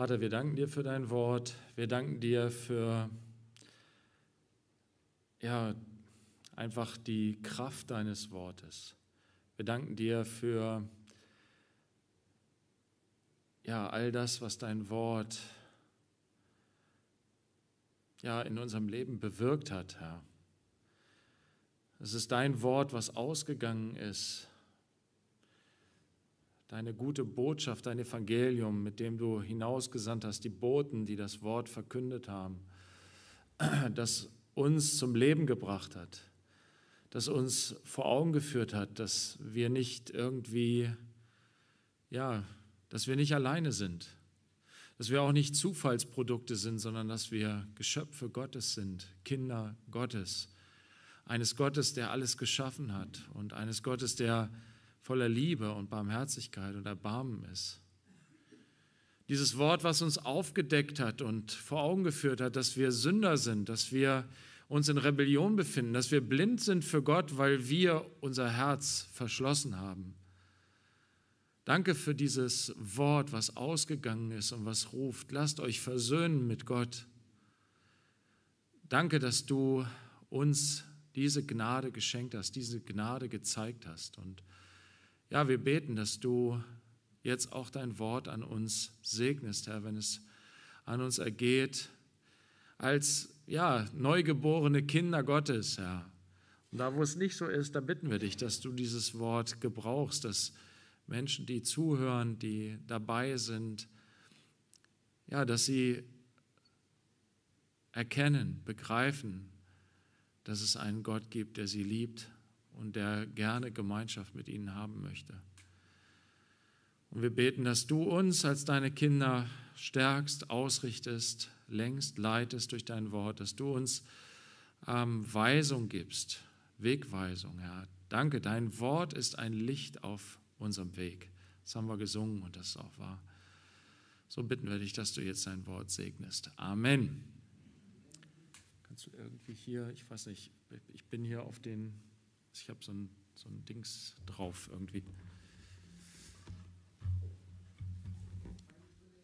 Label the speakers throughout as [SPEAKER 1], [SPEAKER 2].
[SPEAKER 1] Vater, wir danken dir für dein Wort. Wir danken dir für ja, einfach die Kraft deines Wortes. Wir danken dir für ja, all das, was dein Wort ja, in unserem Leben bewirkt hat, Herr. Es ist dein Wort, was ausgegangen ist deine gute Botschaft, dein Evangelium, mit dem du hinausgesandt hast, die Boten, die das Wort verkündet haben, das uns zum Leben gebracht hat, das uns vor Augen geführt hat, dass wir nicht irgendwie, ja, dass wir nicht alleine sind, dass wir auch nicht Zufallsprodukte sind, sondern dass wir Geschöpfe Gottes sind, Kinder Gottes, eines Gottes, der alles geschaffen hat und eines Gottes, der voller Liebe und Barmherzigkeit und Erbarmen ist. Dieses Wort, was uns aufgedeckt hat und vor Augen geführt hat, dass wir Sünder sind, dass wir uns in Rebellion befinden, dass wir blind sind für Gott, weil wir unser Herz verschlossen haben. Danke für dieses Wort, was ausgegangen ist und was ruft. Lasst euch versöhnen mit Gott. Danke, dass du uns diese Gnade geschenkt hast, diese Gnade gezeigt hast. Und ja, wir beten, dass du jetzt auch dein Wort an uns segnest, Herr, wenn es an uns ergeht, als ja, neugeborene Kinder Gottes, Herr. Und da, wo es nicht so ist, da bitten wir dich, dass du dieses Wort gebrauchst, dass Menschen, die zuhören, die dabei sind, ja, dass sie erkennen, begreifen, dass es einen Gott gibt, der sie liebt und der gerne Gemeinschaft mit ihnen haben möchte. Und wir beten, dass du uns als deine Kinder stärkst, ausrichtest, längst, leitest durch dein Wort, dass du uns ähm, Weisung gibst, Wegweisung, Herr. Danke, dein Wort ist ein Licht auf unserem Weg. Das haben wir gesungen und das ist auch wahr. So bitten wir dich, dass du jetzt dein Wort segnest. Amen. Kannst du irgendwie hier, ich weiß nicht, ich bin hier auf den ich habe so ein, so ein Dings drauf irgendwie.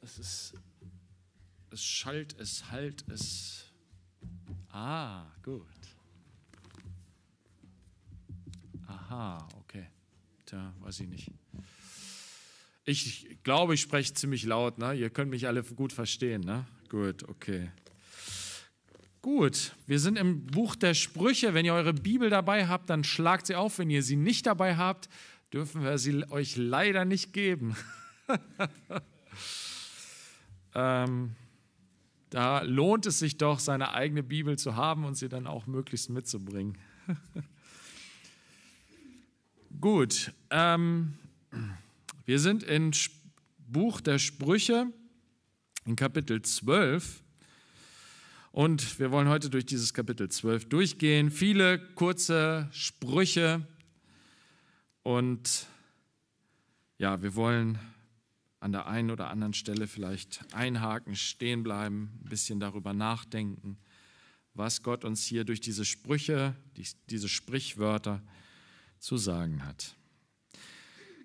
[SPEAKER 1] Es ist. Es schallt, es halt, es. Ah, gut. Aha, okay. Tja, weiß ich nicht. Ich glaube, ich spreche ziemlich laut, ne? Ihr könnt mich alle gut verstehen, ne? Gut, okay. Gut, wir sind im Buch der Sprüche. Wenn ihr eure Bibel dabei habt, dann schlagt sie auf. Wenn ihr sie nicht dabei habt, dürfen wir sie euch leider nicht geben. ähm, da lohnt es sich doch, seine eigene Bibel zu haben und sie dann auch möglichst mitzubringen. Gut, ähm, wir sind im Buch der Sprüche in Kapitel 12. Und wir wollen heute durch dieses Kapitel 12 durchgehen. Viele kurze Sprüche. Und ja, wir wollen an der einen oder anderen Stelle vielleicht einhaken, stehen bleiben, ein bisschen darüber nachdenken, was Gott uns hier durch diese Sprüche, diese Sprichwörter zu sagen hat.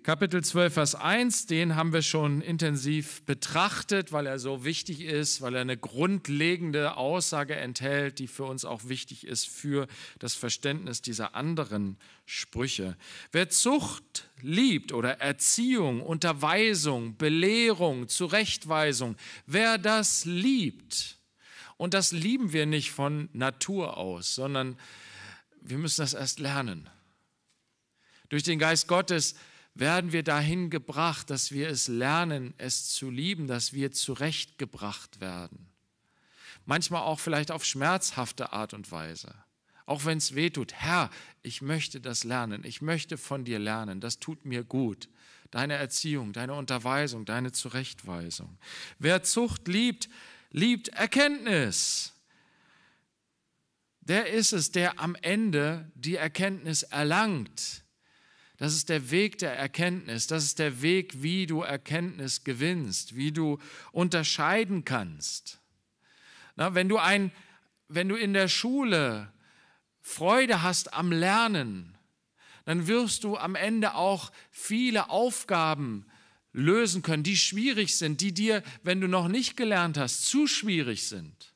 [SPEAKER 1] Kapitel 12, Vers 1, den haben wir schon intensiv betrachtet, weil er so wichtig ist, weil er eine grundlegende Aussage enthält, die für uns auch wichtig ist für das Verständnis dieser anderen Sprüche. Wer Zucht liebt oder Erziehung, Unterweisung, Belehrung, Zurechtweisung, wer das liebt, und das lieben wir nicht von Natur aus, sondern wir müssen das erst lernen. Durch den Geist Gottes werden wir dahin gebracht, dass wir es lernen, es zu lieben, dass wir zurechtgebracht werden. Manchmal auch vielleicht auf schmerzhafte Art und Weise. Auch wenn es weh tut, Herr, ich möchte das lernen, ich möchte von dir lernen, das tut mir gut. Deine Erziehung, deine Unterweisung, deine Zurechtweisung. Wer Zucht liebt, liebt Erkenntnis. Der ist es, der am Ende die Erkenntnis erlangt das ist der Weg der Erkenntnis. Das ist der Weg, wie du Erkenntnis gewinnst, wie du unterscheiden kannst. Na, wenn, du ein, wenn du in der Schule Freude hast am Lernen, dann wirst du am Ende auch viele Aufgaben lösen können, die schwierig sind, die dir, wenn du noch nicht gelernt hast, zu schwierig sind.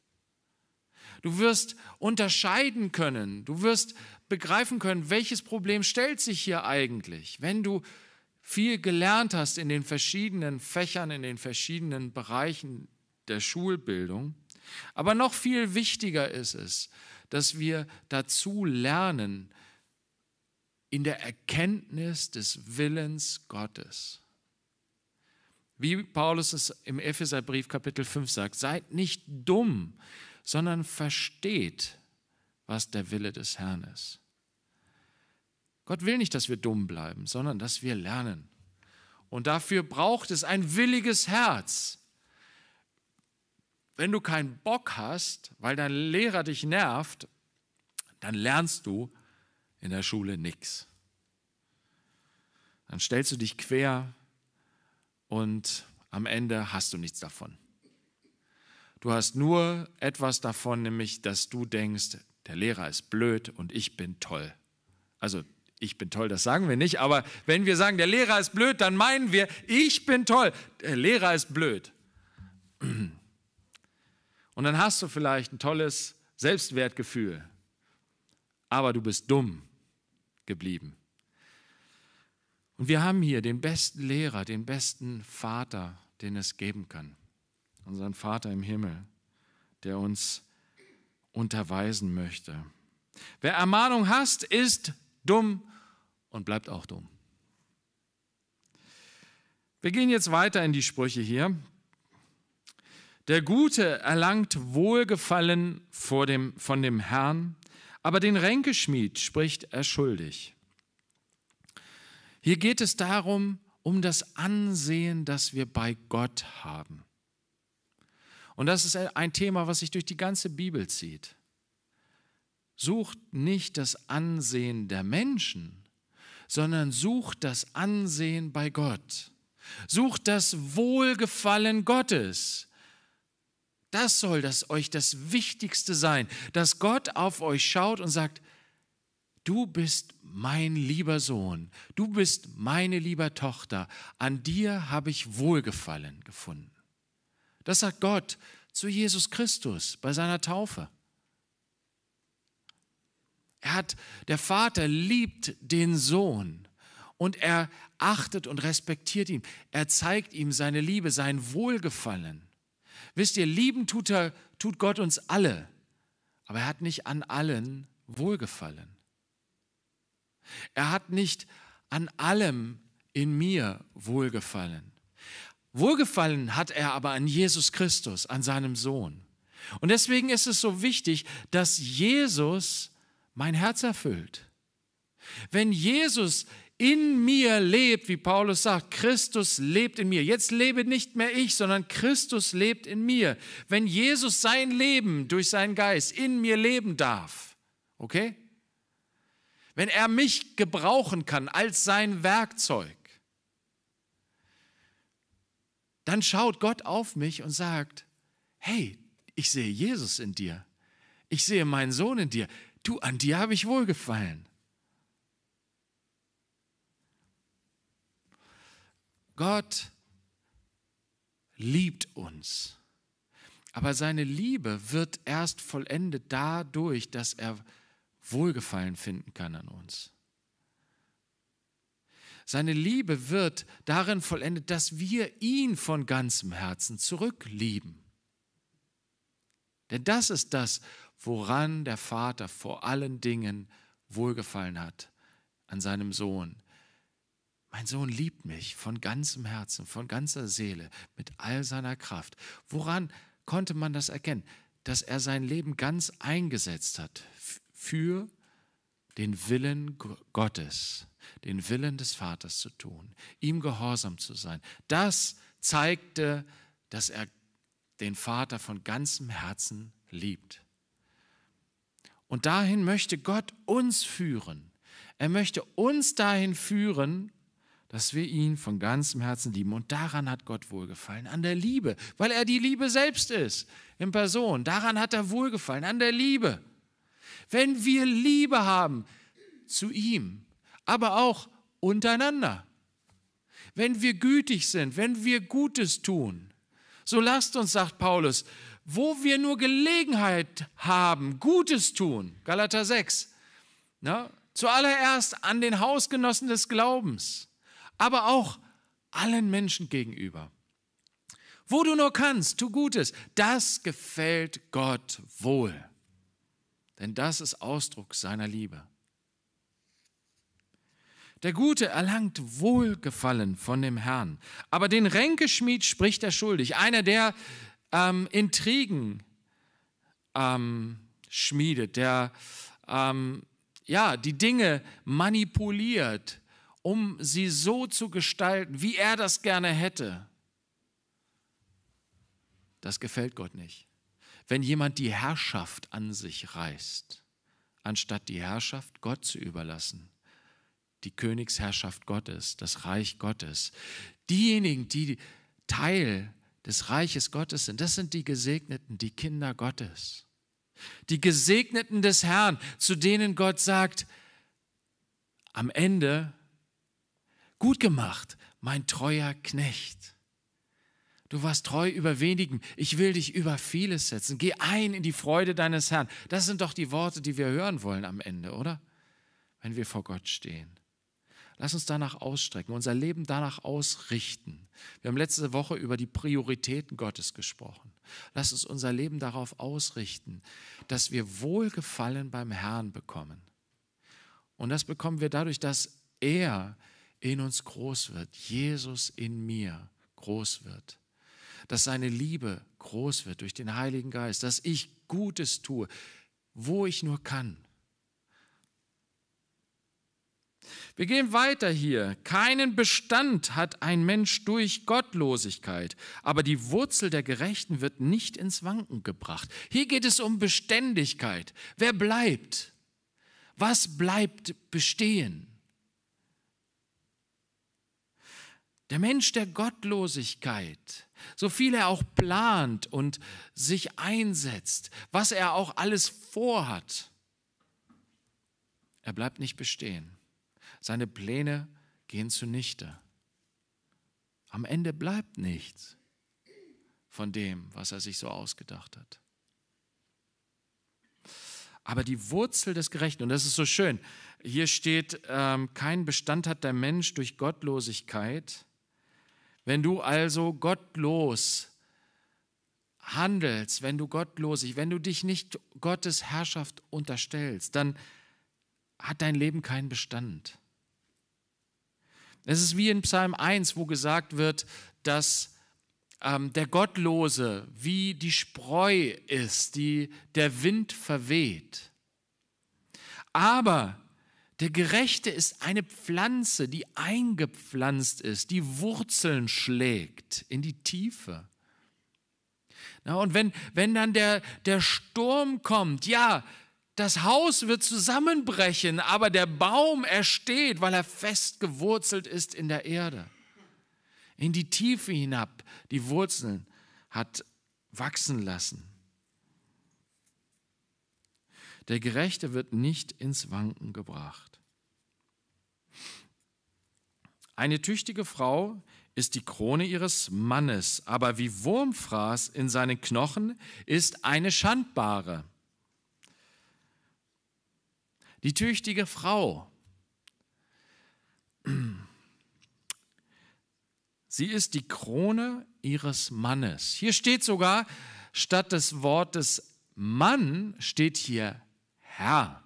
[SPEAKER 1] Du wirst unterscheiden können. Du wirst begreifen können, welches Problem stellt sich hier eigentlich, wenn du viel gelernt hast in den verschiedenen Fächern, in den verschiedenen Bereichen der Schulbildung. Aber noch viel wichtiger ist es, dass wir dazu lernen in der Erkenntnis des Willens Gottes. Wie Paulus es im Epheserbrief Kapitel 5 sagt, seid nicht dumm, sondern versteht, was der Wille des Herrn ist. Gott will nicht, dass wir dumm bleiben, sondern dass wir lernen. Und dafür braucht es ein williges Herz. Wenn du keinen Bock hast, weil dein Lehrer dich nervt, dann lernst du in der Schule nichts. Dann stellst du dich quer und am Ende hast du nichts davon. Du hast nur etwas davon, nämlich dass du denkst, der Lehrer ist blöd und ich bin toll. Also ich bin toll, das sagen wir nicht, aber wenn wir sagen, der Lehrer ist blöd, dann meinen wir, ich bin toll, der Lehrer ist blöd. Und dann hast du vielleicht ein tolles Selbstwertgefühl, aber du bist dumm geblieben. Und wir haben hier den besten Lehrer, den besten Vater, den es geben kann, unseren Vater im Himmel, der uns unterweisen möchte. Wer Ermahnung hasst, ist dumm und bleibt auch dumm. Wir gehen jetzt weiter in die Sprüche hier. Der Gute erlangt Wohlgefallen vor dem, von dem Herrn, aber den Ränkeschmied spricht er schuldig. Hier geht es darum, um das Ansehen, das wir bei Gott haben. Und das ist ein Thema, was sich durch die ganze Bibel zieht. Sucht nicht das Ansehen der Menschen, sondern sucht das Ansehen bei Gott. Sucht das Wohlgefallen Gottes. Das soll das euch das Wichtigste sein, dass Gott auf euch schaut und sagt, du bist mein lieber Sohn, du bist meine lieber Tochter, an dir habe ich Wohlgefallen gefunden. Das sagt Gott zu Jesus Christus bei seiner Taufe. Er hat, der Vater liebt den Sohn und er achtet und respektiert ihn. Er zeigt ihm seine Liebe, sein Wohlgefallen. Wisst ihr, lieben tut, er, tut Gott uns alle, aber er hat nicht an allen Wohlgefallen. Er hat nicht an allem in mir Wohlgefallen. Wohlgefallen hat er aber an Jesus Christus, an seinem Sohn. Und deswegen ist es so wichtig, dass Jesus mein Herz erfüllt. Wenn Jesus in mir lebt, wie Paulus sagt, Christus lebt in mir. Jetzt lebe nicht mehr ich, sondern Christus lebt in mir. Wenn Jesus sein Leben durch seinen Geist in mir leben darf, okay? Wenn er mich gebrauchen kann als sein Werkzeug, dann schaut Gott auf mich und sagt, hey, ich sehe Jesus in dir. Ich sehe meinen Sohn in dir. Du, an dir habe ich wohlgefallen. Gott liebt uns. Aber seine Liebe wird erst vollendet dadurch, dass er Wohlgefallen finden kann an uns. Seine Liebe wird darin vollendet, dass wir ihn von ganzem Herzen zurücklieben. Denn das ist das, woran der Vater vor allen Dingen wohlgefallen hat an seinem Sohn. Mein Sohn liebt mich von ganzem Herzen, von ganzer Seele, mit all seiner Kraft. Woran konnte man das erkennen? Dass er sein Leben ganz eingesetzt hat für den Willen Gottes, den Willen des Vaters zu tun, ihm gehorsam zu sein. Das zeigte, dass er den Vater von ganzem Herzen liebt. Und dahin möchte Gott uns führen. Er möchte uns dahin führen, dass wir ihn von ganzem Herzen lieben. Und daran hat Gott wohlgefallen, an der Liebe, weil er die Liebe selbst ist, in Person. Daran hat er wohlgefallen, an der Liebe wenn wir Liebe haben zu ihm, aber auch untereinander, wenn wir gütig sind, wenn wir Gutes tun. So lasst uns, sagt Paulus, wo wir nur Gelegenheit haben, Gutes tun, Galater 6, na, zuallererst an den Hausgenossen des Glaubens, aber auch allen Menschen gegenüber. Wo du nur kannst, tu Gutes, das gefällt Gott wohl denn das ist Ausdruck seiner Liebe. Der Gute erlangt Wohlgefallen von dem Herrn, aber den Ränkeschmied spricht er schuldig. Einer, der ähm, Intrigen ähm, schmiedet, der ähm, ja, die Dinge manipuliert, um sie so zu gestalten, wie er das gerne hätte. Das gefällt Gott nicht wenn jemand die Herrschaft an sich reißt, anstatt die Herrschaft Gott zu überlassen. Die Königsherrschaft Gottes, das Reich Gottes. Diejenigen, die Teil des Reiches Gottes sind, das sind die Gesegneten, die Kinder Gottes. Die Gesegneten des Herrn, zu denen Gott sagt, am Ende, gut gemacht, mein treuer Knecht. Du warst treu über wenigen. Ich will dich über vieles setzen. Geh ein in die Freude deines Herrn. Das sind doch die Worte, die wir hören wollen am Ende, oder? Wenn wir vor Gott stehen. Lass uns danach ausstrecken, unser Leben danach ausrichten. Wir haben letzte Woche über die Prioritäten Gottes gesprochen. Lass uns unser Leben darauf ausrichten, dass wir Wohlgefallen beim Herrn bekommen. Und das bekommen wir dadurch, dass er in uns groß wird, Jesus in mir groß wird dass seine Liebe groß wird durch den Heiligen Geist, dass ich Gutes tue, wo ich nur kann. Wir gehen weiter hier. Keinen Bestand hat ein Mensch durch Gottlosigkeit, aber die Wurzel der Gerechten wird nicht ins Wanken gebracht. Hier geht es um Beständigkeit. Wer bleibt? Was bleibt bestehen? Der Mensch der Gottlosigkeit so viel er auch plant und sich einsetzt, was er auch alles vorhat, er bleibt nicht bestehen. Seine Pläne gehen zunichte. Am Ende bleibt nichts von dem, was er sich so ausgedacht hat. Aber die Wurzel des Gerechten, und das ist so schön, hier steht, ähm, kein Bestand hat der Mensch durch Gottlosigkeit, wenn du also gottlos handelst, wenn du gottlos, wenn du dich nicht Gottes Herrschaft unterstellst, dann hat dein Leben keinen Bestand. Es ist wie in Psalm 1, wo gesagt wird, dass ähm, der Gottlose wie die Spreu ist, die der Wind verweht. Aber der Gerechte ist eine Pflanze, die eingepflanzt ist, die Wurzeln schlägt in die Tiefe. Na, und wenn, wenn dann der, der Sturm kommt, ja, das Haus wird zusammenbrechen, aber der Baum, ersteht, weil er fest gewurzelt ist in der Erde. In die Tiefe hinab, die Wurzeln hat wachsen lassen. Der Gerechte wird nicht ins Wanken gebracht. Eine tüchtige Frau ist die Krone ihres Mannes, aber wie Wurmfraß in seinen Knochen ist eine Schandbare. Die tüchtige Frau. Sie ist die Krone ihres Mannes. Hier steht sogar, statt des Wortes Mann steht hier Herr.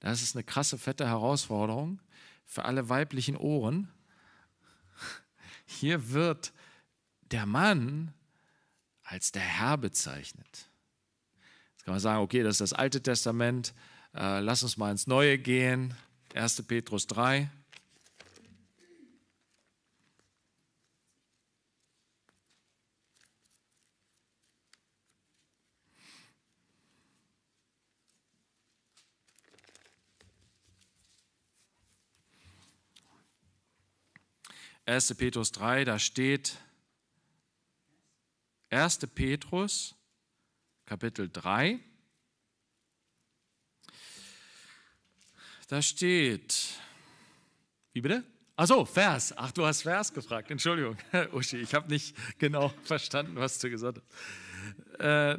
[SPEAKER 1] Das ist eine krasse, fette Herausforderung für alle weiblichen Ohren. Hier wird der Mann als der Herr bezeichnet. Jetzt kann man sagen, okay, das ist das Alte Testament, äh, lass uns mal ins Neue gehen. 1. Petrus 3, 1. Petrus 3, da steht 1. Petrus Kapitel 3. Da steht, wie bitte? Achso, Vers. Ach, du hast Vers gefragt. Entschuldigung, Uschi, ich habe nicht genau verstanden, was du gesagt hast. Äh,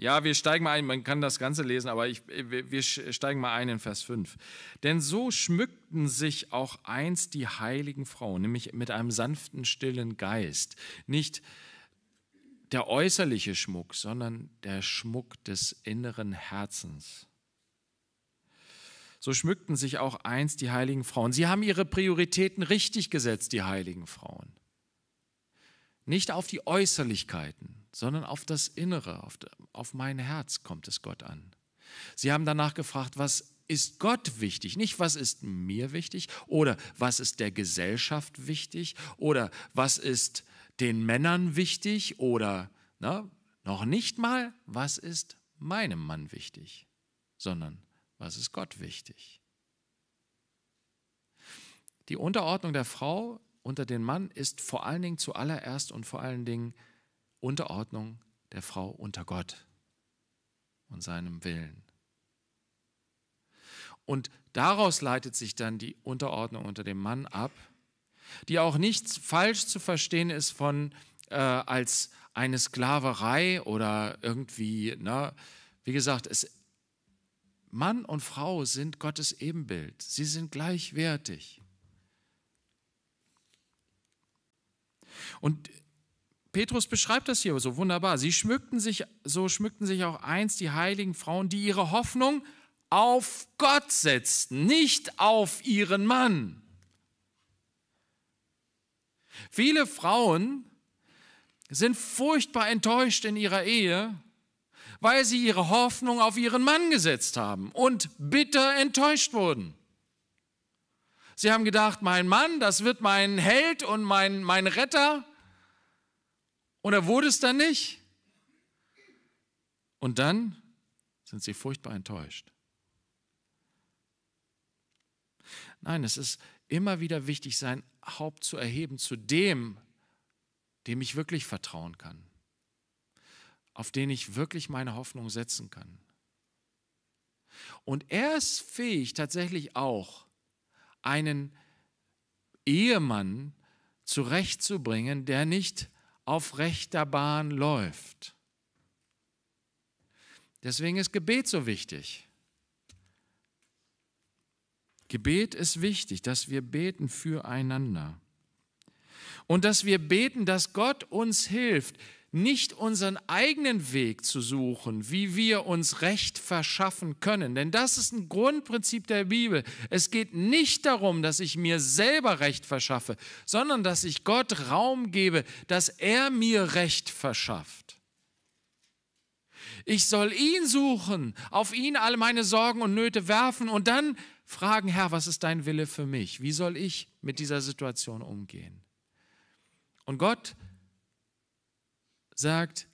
[SPEAKER 1] ja, wir steigen mal ein, man kann das Ganze lesen, aber ich, wir steigen mal ein in Vers 5. Denn so schmückten sich auch einst die heiligen Frauen, nämlich mit einem sanften, stillen Geist. Nicht der äußerliche Schmuck, sondern der Schmuck des inneren Herzens. So schmückten sich auch einst die heiligen Frauen. Sie haben ihre Prioritäten richtig gesetzt, die heiligen Frauen. Nicht auf die Äußerlichkeiten, sondern auf das Innere, auf, auf mein Herz kommt es Gott an. Sie haben danach gefragt, was ist Gott wichtig, nicht was ist mir wichtig oder was ist der Gesellschaft wichtig oder was ist den Männern wichtig oder na, noch nicht mal, was ist meinem Mann wichtig, sondern was ist Gott wichtig. Die Unterordnung der Frau unter den Mann ist vor allen Dingen zuallererst und vor allen Dingen Unterordnung der Frau unter Gott und seinem Willen. Und daraus leitet sich dann die Unterordnung unter dem Mann ab, die auch nicht falsch zu verstehen ist von äh, als eine Sklaverei oder irgendwie, ne? wie gesagt, es, Mann und Frau sind Gottes Ebenbild. Sie sind gleichwertig. Und Petrus beschreibt das hier so wunderbar. Sie schmückten sich, so schmückten sich auch einst die heiligen Frauen, die ihre Hoffnung auf Gott setzten, nicht auf ihren Mann. Viele Frauen sind furchtbar enttäuscht in ihrer Ehe, weil sie ihre Hoffnung auf ihren Mann gesetzt haben und bitter enttäuscht wurden. Sie haben gedacht, mein Mann, das wird mein Held und mein, mein Retter. Oder wurde es dann nicht? Und dann sind sie furchtbar enttäuscht. Nein, es ist immer wieder wichtig, sein Haupt zu erheben zu dem, dem ich wirklich vertrauen kann, auf den ich wirklich meine Hoffnung setzen kann. Und er ist fähig tatsächlich auch, einen Ehemann zurechtzubringen, der nicht auf rechter Bahn läuft. Deswegen ist Gebet so wichtig. Gebet ist wichtig, dass wir beten füreinander. Und dass wir beten, dass Gott uns hilft, nicht unseren eigenen Weg zu suchen, wie wir uns Recht verschaffen können. Denn das ist ein Grundprinzip der Bibel. Es geht nicht darum, dass ich mir selber Recht verschaffe, sondern dass ich Gott Raum gebe, dass er mir Recht verschafft. Ich soll ihn suchen, auf ihn alle meine Sorgen und Nöte werfen und dann fragen, Herr, was ist dein Wille für mich? Wie soll ich mit dieser Situation umgehen? Und Gott sagt,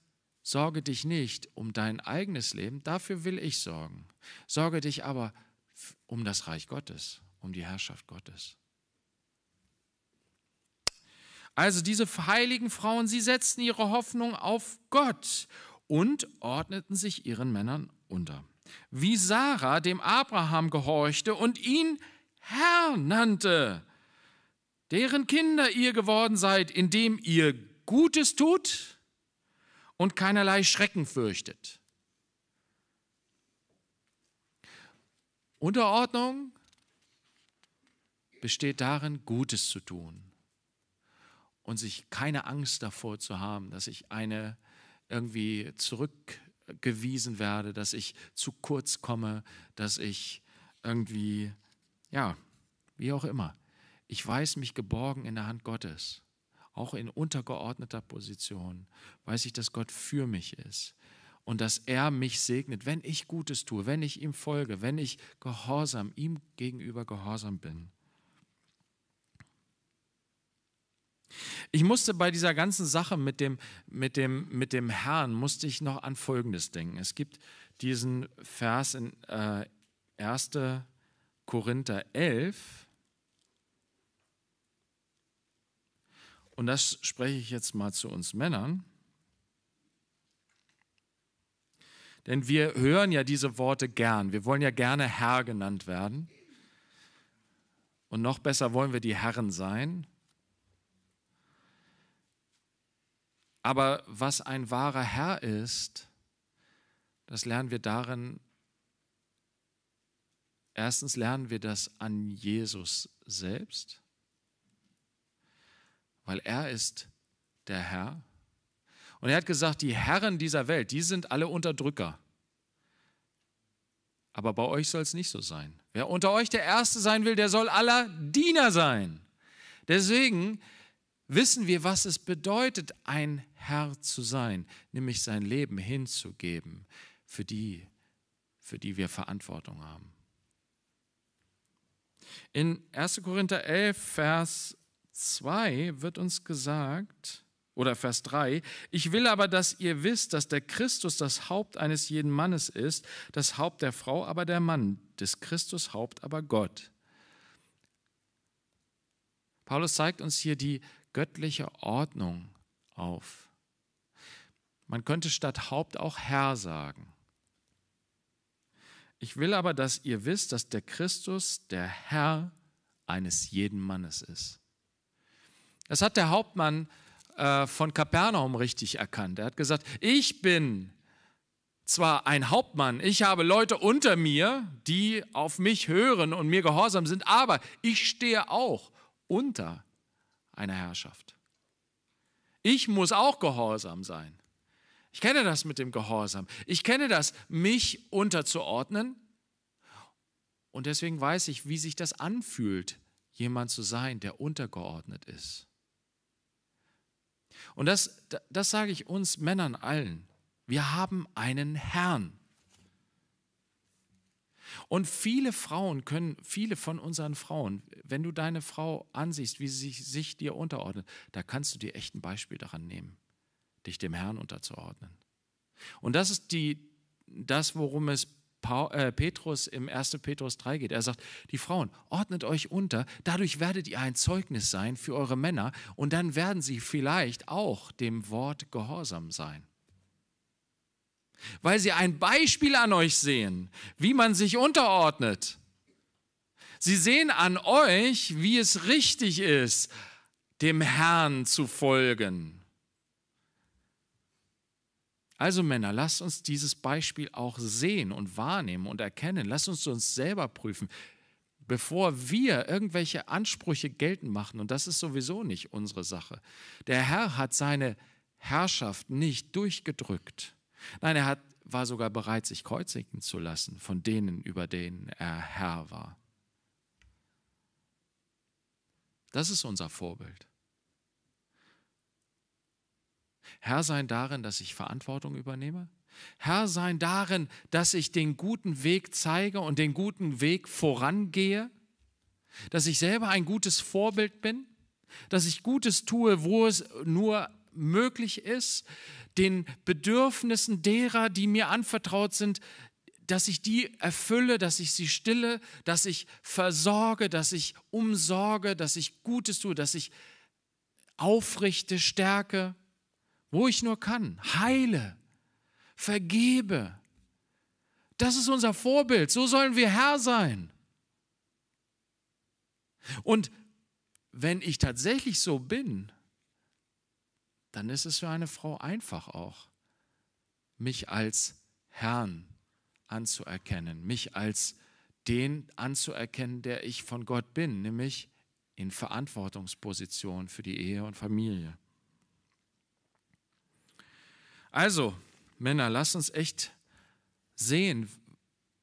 [SPEAKER 1] sorge dich nicht um dein eigenes Leben, dafür will ich sorgen. Sorge dich aber um das Reich Gottes, um die Herrschaft Gottes. Also diese heiligen Frauen, sie setzten ihre Hoffnung auf Gott und ordneten sich ihren Männern unter. Wie Sarah dem Abraham gehorchte und ihn Herr nannte, deren Kinder ihr geworden seid, indem ihr Gutes tut und keinerlei Schrecken fürchtet. Unterordnung besteht darin, Gutes zu tun und sich keine Angst davor zu haben, dass ich eine irgendwie zurückgewiesen werde, dass ich zu kurz komme, dass ich irgendwie, ja, wie auch immer. Ich weiß mich geborgen in der Hand Gottes auch in untergeordneter Position, weiß ich, dass Gott für mich ist und dass er mich segnet, wenn ich Gutes tue, wenn ich ihm folge, wenn ich gehorsam, ihm gegenüber gehorsam bin. Ich musste bei dieser ganzen Sache mit dem, mit dem, mit dem Herrn, musste ich noch an Folgendes denken. Es gibt diesen Vers in äh, 1. Korinther 11, und das spreche ich jetzt mal zu uns Männern, denn wir hören ja diese Worte gern, wir wollen ja gerne Herr genannt werden und noch besser wollen wir die Herren sein. Aber was ein wahrer Herr ist, das lernen wir darin, erstens lernen wir das an Jesus selbst weil er ist der Herr. Und er hat gesagt, die Herren dieser Welt, die sind alle Unterdrücker. Aber bei euch soll es nicht so sein. Wer unter euch der Erste sein will, der soll aller Diener sein. Deswegen wissen wir, was es bedeutet, ein Herr zu sein, nämlich sein Leben hinzugeben für die, für die wir Verantwortung haben. In 1. Korinther 11, Vers 2 wird uns gesagt, oder Vers 3, ich will aber, dass ihr wisst, dass der Christus das Haupt eines jeden Mannes ist, das Haupt der Frau aber der Mann, des Christus Haupt aber Gott. Paulus zeigt uns hier die göttliche Ordnung auf. Man könnte statt Haupt auch Herr sagen. Ich will aber, dass ihr wisst, dass der Christus der Herr eines jeden Mannes ist. Das hat der Hauptmann äh, von Kapernaum richtig erkannt. Er hat gesagt, ich bin zwar ein Hauptmann, ich habe Leute unter mir, die auf mich hören und mir gehorsam sind, aber ich stehe auch unter einer Herrschaft. Ich muss auch gehorsam sein. Ich kenne das mit dem Gehorsam. Ich kenne das, mich unterzuordnen. Und deswegen weiß ich, wie sich das anfühlt, jemand zu sein, der untergeordnet ist. Und das, das sage ich uns Männern allen. Wir haben einen Herrn. Und viele Frauen können, viele von unseren Frauen, wenn du deine Frau ansiehst, wie sie sich, sich dir unterordnet, da kannst du dir echt ein Beispiel daran nehmen, dich dem Herrn unterzuordnen. Und das ist die, das, worum es äh, Petrus im 1. Petrus 3 geht. Er sagt, die Frauen, ordnet euch unter, dadurch werdet ihr ein Zeugnis sein für eure Männer und dann werden sie vielleicht auch dem Wort gehorsam sein. Weil sie ein Beispiel an euch sehen, wie man sich unterordnet. Sie sehen an euch, wie es richtig ist, dem Herrn zu folgen. Also Männer, lasst uns dieses Beispiel auch sehen und wahrnehmen und erkennen. Lasst uns uns selber prüfen, bevor wir irgendwelche Ansprüche geltend machen. Und das ist sowieso nicht unsere Sache. Der Herr hat seine Herrschaft nicht durchgedrückt. Nein, er hat, war sogar bereit, sich kreuzigen zu lassen von denen, über denen er Herr war. Das ist unser Vorbild. Herr sein darin, dass ich Verantwortung übernehme. Herr sein darin, dass ich den guten Weg zeige und den guten Weg vorangehe. Dass ich selber ein gutes Vorbild bin. Dass ich Gutes tue, wo es nur möglich ist. Den Bedürfnissen derer, die mir anvertraut sind, dass ich die erfülle, dass ich sie stille, dass ich versorge, dass ich umsorge, dass ich Gutes tue, dass ich aufrichte, stärke wo ich nur kann. Heile, vergebe. Das ist unser Vorbild. So sollen wir Herr sein. Und wenn ich tatsächlich so bin, dann ist es für eine Frau einfach auch, mich als Herrn anzuerkennen, mich als den anzuerkennen, der ich von Gott bin, nämlich in Verantwortungsposition für die Ehe und Familie. Also, Männer, lasst uns echt sehen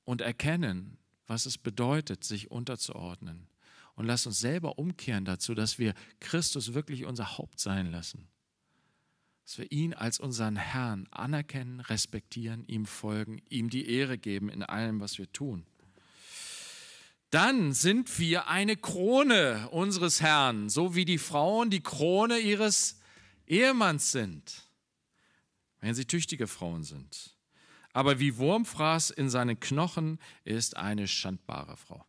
[SPEAKER 1] und erkennen, was es bedeutet, sich unterzuordnen. Und lasst uns selber umkehren dazu, dass wir Christus wirklich unser Haupt sein lassen. Dass wir ihn als unseren Herrn anerkennen, respektieren, ihm folgen, ihm die Ehre geben in allem, was wir tun dann sind wir eine Krone unseres Herrn, so wie die Frauen die Krone ihres Ehemanns sind wenn sie tüchtige Frauen sind. Aber wie Wurmfraß in seinen Knochen ist eine schandbare Frau.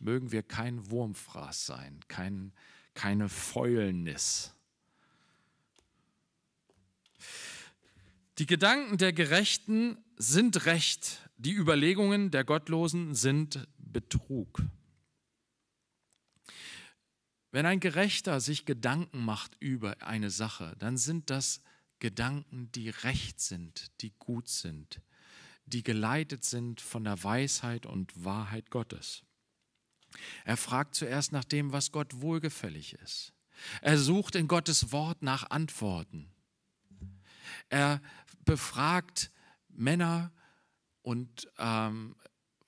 [SPEAKER 1] Mögen wir kein Wurmfraß sein, kein, keine Fäulnis. Die Gedanken der Gerechten sind Recht, die Überlegungen der Gottlosen sind Betrug. Wenn ein Gerechter sich Gedanken macht über eine Sache, dann sind das Gedanken, die recht sind, die gut sind, die geleitet sind von der Weisheit und Wahrheit Gottes. Er fragt zuerst nach dem, was Gott wohlgefällig ist. Er sucht in Gottes Wort nach Antworten. Er befragt Männer und ähm,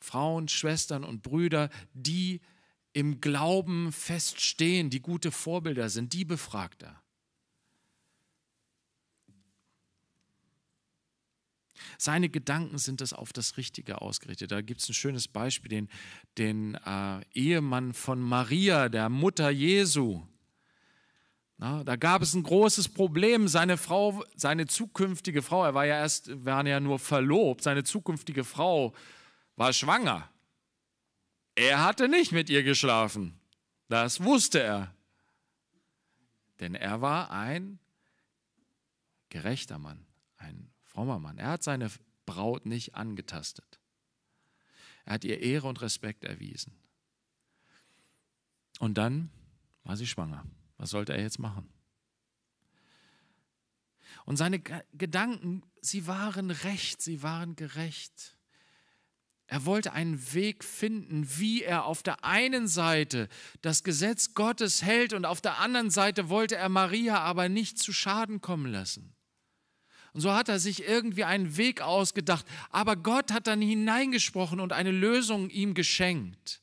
[SPEAKER 1] Frauen, Schwestern und Brüder, die im Glauben feststehen, die gute Vorbilder sind, die befragt er. Seine Gedanken sind es auf das Richtige ausgerichtet. Da gibt es ein schönes Beispiel, den, den äh, Ehemann von Maria, der Mutter Jesu. Na, da gab es ein großes Problem. Seine Frau, seine zukünftige Frau, er war ja erst, waren ja nur verlobt, seine zukünftige Frau war schwanger. Er hatte nicht mit ihr geschlafen. Das wusste er. Denn er war ein gerechter Mann, ein frommer Mann. Er hat seine Braut nicht angetastet. Er hat ihr Ehre und Respekt erwiesen. Und dann war sie schwanger. Was sollte er jetzt machen? Und seine Gedanken, sie waren recht, sie waren gerecht. Er wollte einen Weg finden, wie er auf der einen Seite das Gesetz Gottes hält und auf der anderen Seite wollte er Maria aber nicht zu Schaden kommen lassen. Und so hat er sich irgendwie einen Weg ausgedacht, aber Gott hat dann hineingesprochen und eine Lösung ihm geschenkt.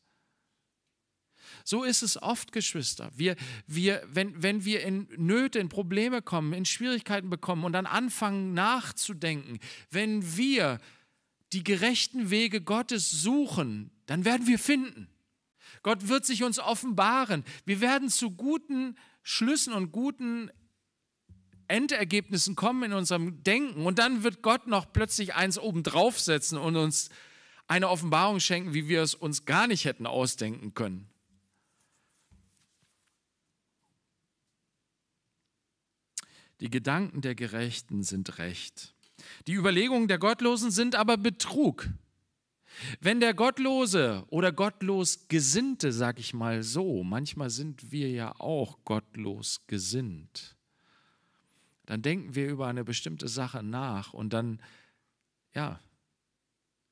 [SPEAKER 1] So ist es oft, Geschwister. Wir, wir, wenn, wenn wir in Nöte, in Probleme kommen, in Schwierigkeiten bekommen und dann anfangen nachzudenken, wenn wir die gerechten Wege Gottes suchen, dann werden wir finden. Gott wird sich uns offenbaren. Wir werden zu guten Schlüssen und guten Endergebnissen kommen in unserem Denken. Und dann wird Gott noch plötzlich eins obendrauf setzen und uns eine Offenbarung schenken, wie wir es uns gar nicht hätten ausdenken können. Die Gedanken der Gerechten sind recht die Überlegungen der Gottlosen sind aber Betrug. Wenn der Gottlose oder gottlos Gesinnte, sag ich mal so, manchmal sind wir ja auch gottlos gesinnt, dann denken wir über eine bestimmte Sache nach und dann, ja,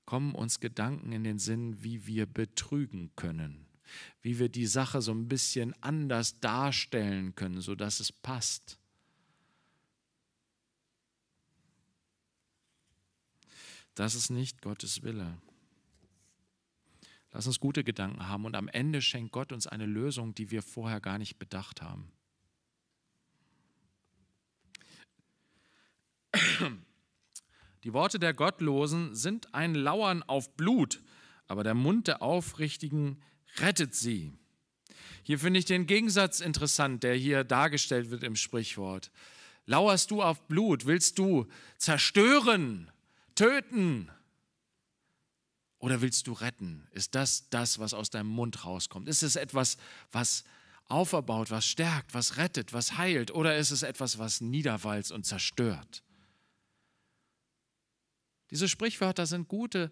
[SPEAKER 1] kommen uns Gedanken in den Sinn, wie wir betrügen können, wie wir die Sache so ein bisschen anders darstellen können, sodass es passt. Das ist nicht Gottes Wille. Lass uns gute Gedanken haben und am Ende schenkt Gott uns eine Lösung, die wir vorher gar nicht bedacht haben. Die Worte der Gottlosen sind ein Lauern auf Blut, aber der Mund der Aufrichtigen rettet sie. Hier finde ich den Gegensatz interessant, der hier dargestellt wird im Sprichwort. Lauerst du auf Blut, willst du zerstören, töten? Oder willst du retten? Ist das das, was aus deinem Mund rauskommt? Ist es etwas, was auferbaut, was stärkt, was rettet, was heilt? Oder ist es etwas, was niederwalzt und zerstört? Diese Sprichwörter sind gute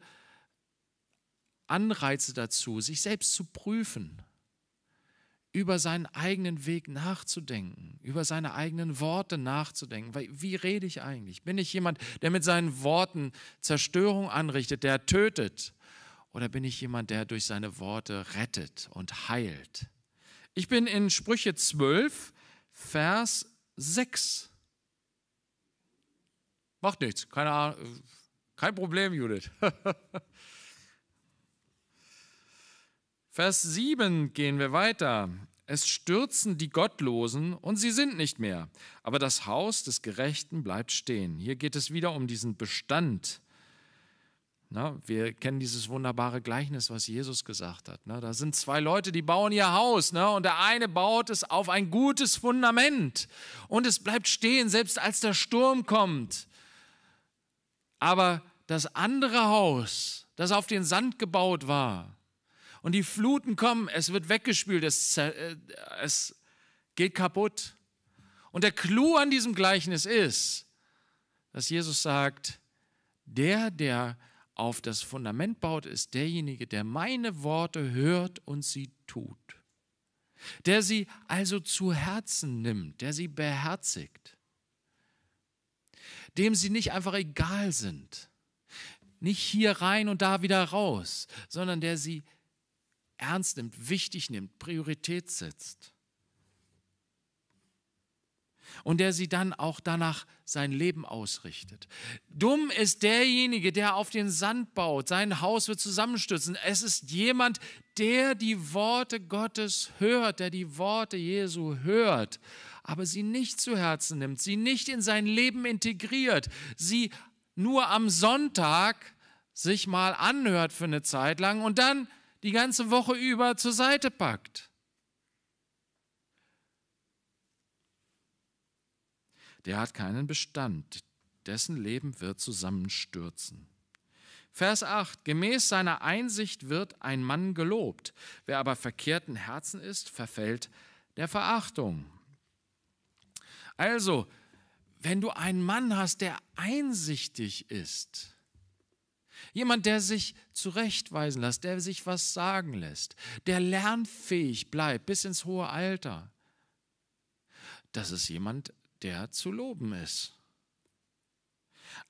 [SPEAKER 1] Anreize dazu, sich selbst zu prüfen, über seinen eigenen Weg nachzudenken, über seine eigenen Worte nachzudenken. Wie rede ich eigentlich? Bin ich jemand, der mit seinen Worten Zerstörung anrichtet, der tötet? Oder bin ich jemand, der durch seine Worte rettet und heilt? Ich bin in Sprüche 12, Vers 6. Macht nichts, keine Ahnung, kein Problem, Judith. Vers 7 gehen wir weiter. Es stürzen die Gottlosen und sie sind nicht mehr, aber das Haus des Gerechten bleibt stehen. Hier geht es wieder um diesen Bestand. Na, wir kennen dieses wunderbare Gleichnis, was Jesus gesagt hat. Na, da sind zwei Leute, die bauen ihr Haus. Ne? Und der eine baut es auf ein gutes Fundament. Und es bleibt stehen, selbst als der Sturm kommt. Aber das andere Haus, das auf den Sand gebaut war, und die Fluten kommen, es wird weggespült, es, äh, es geht kaputt. Und der Clou an diesem Gleichnis ist, dass Jesus sagt, der, der auf das Fundament baut, ist derjenige, der meine Worte hört und sie tut. Der sie also zu Herzen nimmt, der sie beherzigt, dem sie nicht einfach egal sind, nicht hier rein und da wieder raus, sondern der sie ernst nimmt, wichtig nimmt, Priorität setzt. Und der sie dann auch danach sein Leben ausrichtet. Dumm ist derjenige, der auf den Sand baut, sein Haus wird zusammenstürzen. Es ist jemand, der die Worte Gottes hört, der die Worte Jesu hört, aber sie nicht zu Herzen nimmt, sie nicht in sein Leben integriert, sie nur am Sonntag sich mal anhört für eine Zeit lang und dann die ganze Woche über zur Seite packt. Der hat keinen Bestand, dessen Leben wird zusammenstürzen. Vers 8. Gemäß seiner Einsicht wird ein Mann gelobt. Wer aber verkehrten Herzen ist, verfällt der Verachtung. Also, wenn du einen Mann hast, der einsichtig ist, Jemand, der sich zurechtweisen lässt, der sich was sagen lässt, der lernfähig bleibt bis ins hohe Alter. Das ist jemand, der zu loben ist.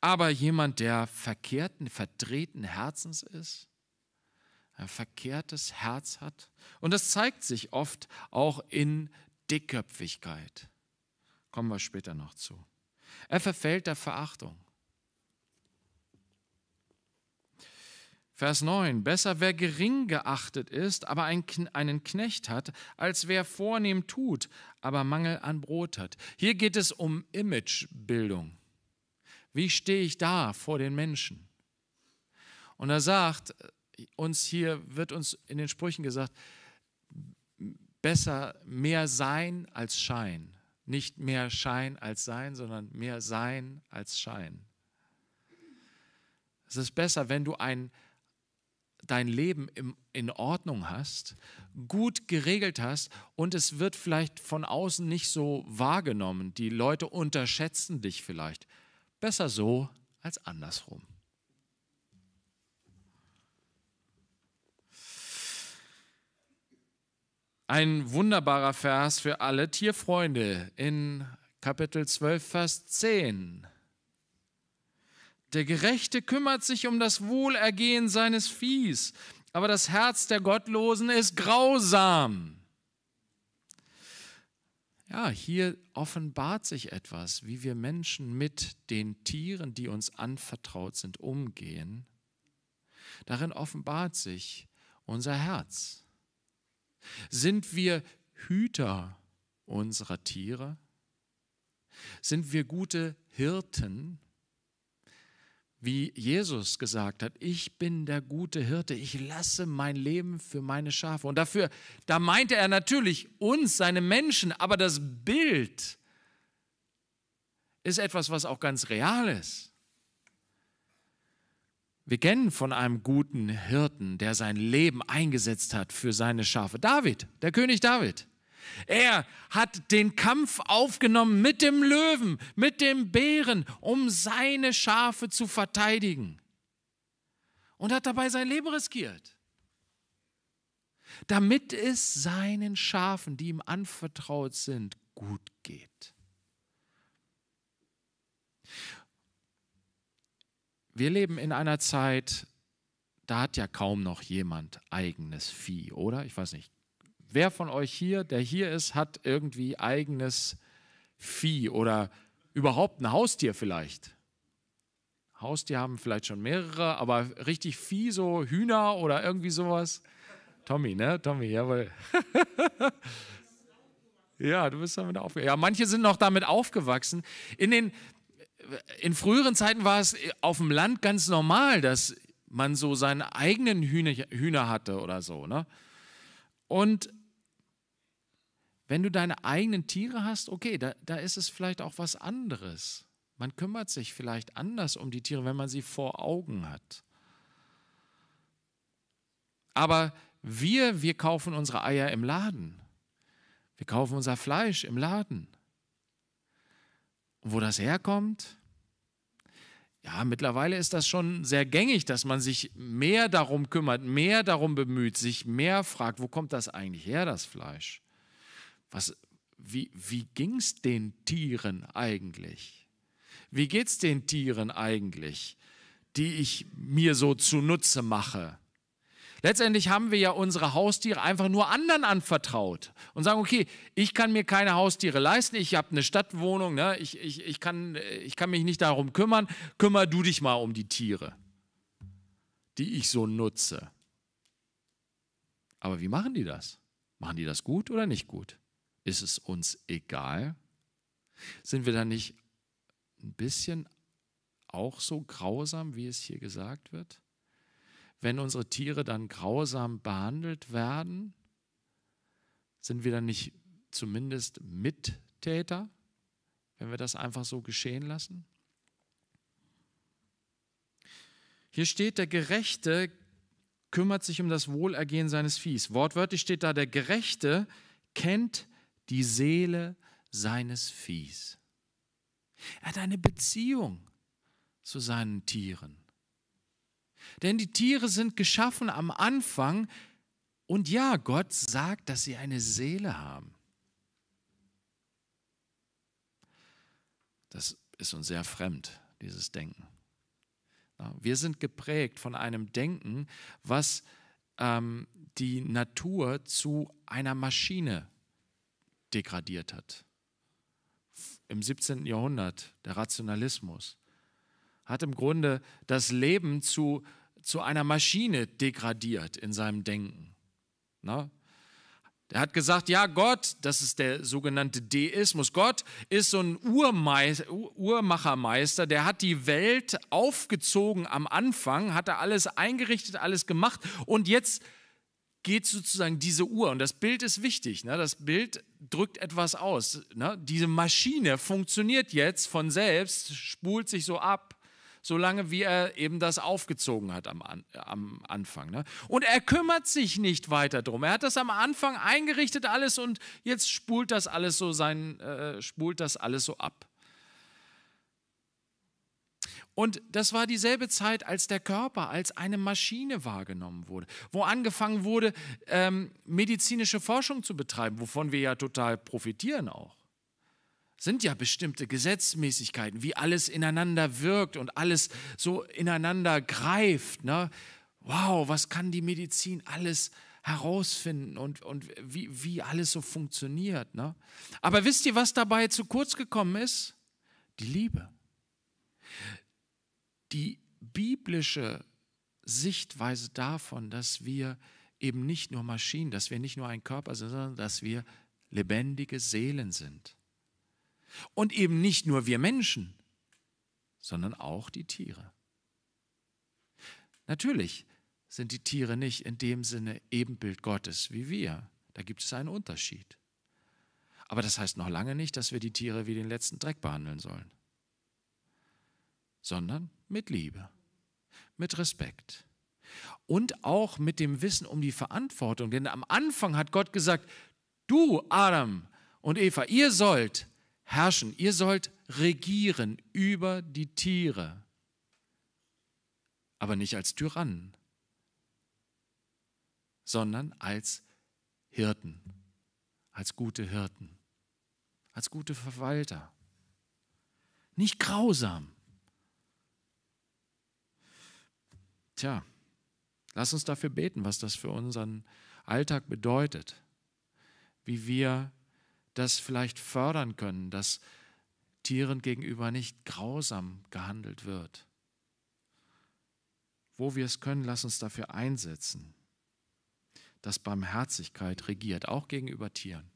[SPEAKER 1] Aber jemand, der verkehrten, verdrehten Herzens ist, ein verkehrtes Herz hat. Und das zeigt sich oft auch in Dickköpfigkeit. Kommen wir später noch zu. Er verfällt der Verachtung. Vers 9, besser wer gering geachtet ist, aber einen Knecht hat, als wer vornehm tut, aber Mangel an Brot hat. Hier geht es um Imagebildung. Wie stehe ich da vor den Menschen? Und er sagt äh, uns hier, wird uns in den Sprüchen gesagt, besser mehr sein als Schein. Nicht mehr Schein als Sein, sondern mehr Sein als Schein. Es ist besser, wenn du ein dein Leben im, in Ordnung hast, gut geregelt hast und es wird vielleicht von außen nicht so wahrgenommen. Die Leute unterschätzen dich vielleicht. Besser so als andersrum. Ein wunderbarer Vers für alle Tierfreunde in Kapitel 12, Vers 10. Der Gerechte kümmert sich um das Wohlergehen seines Viehs, aber das Herz der Gottlosen ist grausam. Ja, hier offenbart sich etwas, wie wir Menschen mit den Tieren, die uns anvertraut sind, umgehen. Darin offenbart sich unser Herz. Sind wir Hüter unserer Tiere? Sind wir gute Hirten wie Jesus gesagt hat, ich bin der gute Hirte, ich lasse mein Leben für meine Schafe. Und dafür, da meinte er natürlich uns, seine Menschen, aber das Bild ist etwas, was auch ganz real ist. Wir kennen von einem guten Hirten, der sein Leben eingesetzt hat für seine Schafe. David, der König David. Er hat den Kampf aufgenommen mit dem Löwen, mit dem Bären, um seine Schafe zu verteidigen. Und hat dabei sein Leben riskiert. Damit es seinen Schafen, die ihm anvertraut sind, gut geht. Wir leben in einer Zeit, da hat ja kaum noch jemand eigenes Vieh, oder? Ich weiß nicht, Wer von euch hier, der hier ist, hat irgendwie eigenes Vieh oder überhaupt ein Haustier vielleicht? Haustier haben vielleicht schon mehrere, aber richtig Vieh, so Hühner oder irgendwie sowas. Tommy, ne? Tommy, jawohl. ja, du bist damit aufgewachsen. Ja, manche sind noch damit aufgewachsen. In den in früheren Zeiten war es auf dem Land ganz normal, dass man so seinen eigenen Hühner, Hühner hatte oder so. Ne? Und wenn du deine eigenen Tiere hast, okay, da, da ist es vielleicht auch was anderes. Man kümmert sich vielleicht anders um die Tiere, wenn man sie vor Augen hat. Aber wir, wir kaufen unsere Eier im Laden. Wir kaufen unser Fleisch im Laden. Und wo das herkommt? Ja, mittlerweile ist das schon sehr gängig, dass man sich mehr darum kümmert, mehr darum bemüht, sich mehr fragt, wo kommt das eigentlich her, das Fleisch? was, wie, wie ging es den Tieren eigentlich? Wie geht es den Tieren eigentlich, die ich mir so zunutze mache? Letztendlich haben wir ja unsere Haustiere einfach nur anderen anvertraut und sagen, okay, ich kann mir keine Haustiere leisten, ich habe eine Stadtwohnung, ne? ich, ich, ich, kann, ich kann mich nicht darum kümmern, kümmer du dich mal um die Tiere, die ich so nutze. Aber wie machen die das? Machen die das gut oder nicht gut? Ist es uns egal? Sind wir da nicht ein bisschen auch so grausam, wie es hier gesagt wird? Wenn unsere Tiere dann grausam behandelt werden, sind wir dann nicht zumindest Mittäter, wenn wir das einfach so geschehen lassen? Hier steht, der Gerechte kümmert sich um das Wohlergehen seines Viehs. Wortwörtlich steht da, der Gerechte kennt die die Seele seines Viehs. Er hat eine Beziehung zu seinen Tieren. Denn die Tiere sind geschaffen am Anfang und ja, Gott sagt, dass sie eine Seele haben. Das ist uns sehr fremd, dieses Denken. Wir sind geprägt von einem Denken, was ähm, die Natur zu einer Maschine degradiert hat. Im 17. Jahrhundert, der Rationalismus, hat im Grunde das Leben zu, zu einer Maschine degradiert in seinem Denken. Na? Ne? Er hat gesagt, ja, Gott, das ist der sogenannte Deismus. Gott ist so ein Urmeister, Uhrmachermeister, der hat die Welt aufgezogen am Anfang, hat er alles eingerichtet, alles gemacht und jetzt geht sozusagen diese Uhr, und das Bild ist wichtig, ne? das Bild drückt etwas aus. Ne? Diese Maschine funktioniert jetzt von selbst, spult sich so ab, solange wie er eben das aufgezogen hat am, am Anfang. Ne? Und er kümmert sich nicht weiter drum. Er hat das am Anfang eingerichtet alles und jetzt spult das alles so sein, äh, spult das alles so ab. Und das war dieselbe Zeit, als der Körper als eine Maschine wahrgenommen wurde, wo angefangen wurde, ähm, medizinische Forschung zu betreiben, wovon wir ja total profitieren auch. Sind ja bestimmte Gesetzmäßigkeiten, wie alles ineinander wirkt und alles so ineinander greift. Ne? Wow, was kann die Medizin alles herausfinden und, und wie, wie alles so funktioniert. Ne? Aber wisst ihr, was dabei zu kurz gekommen ist? Die Liebe die biblische Sichtweise davon, dass wir eben nicht nur Maschinen, dass wir nicht nur ein Körper sind, sondern dass wir lebendige Seelen sind. Und eben nicht nur wir Menschen, sondern auch die Tiere. Natürlich sind die Tiere nicht in dem Sinne Ebenbild Gottes wie wir. Da gibt es einen Unterschied. Aber das heißt noch lange nicht, dass wir die Tiere wie den letzten Dreck behandeln sollen, sondern mit Liebe, mit Respekt und auch mit dem Wissen um die Verantwortung. Denn am Anfang hat Gott gesagt, du Adam und Eva, ihr sollt herrschen, ihr sollt regieren über die Tiere, aber nicht als Tyrannen, sondern als Hirten, als gute Hirten, als gute Verwalter. Nicht grausam, Tja, lass uns dafür beten, was das für unseren Alltag bedeutet, wie wir das vielleicht fördern können, dass Tieren gegenüber nicht grausam gehandelt wird. Wo wir es können, lass uns dafür einsetzen, dass Barmherzigkeit regiert, auch gegenüber Tieren.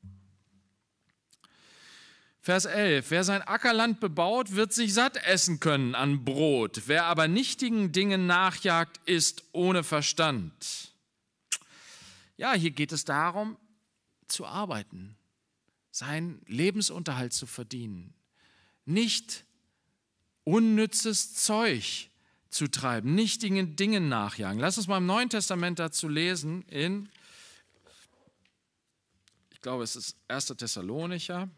[SPEAKER 1] Vers 11. Wer sein Ackerland bebaut, wird sich satt essen können an Brot. Wer aber nichtigen Dingen nachjagt, ist ohne Verstand. Ja, hier geht es darum, zu arbeiten, seinen Lebensunterhalt zu verdienen, nicht unnützes Zeug zu treiben, nichtigen Dingen nachjagen. Lass uns mal im Neuen Testament dazu lesen in, ich glaube, es ist 1. Thessalonicher.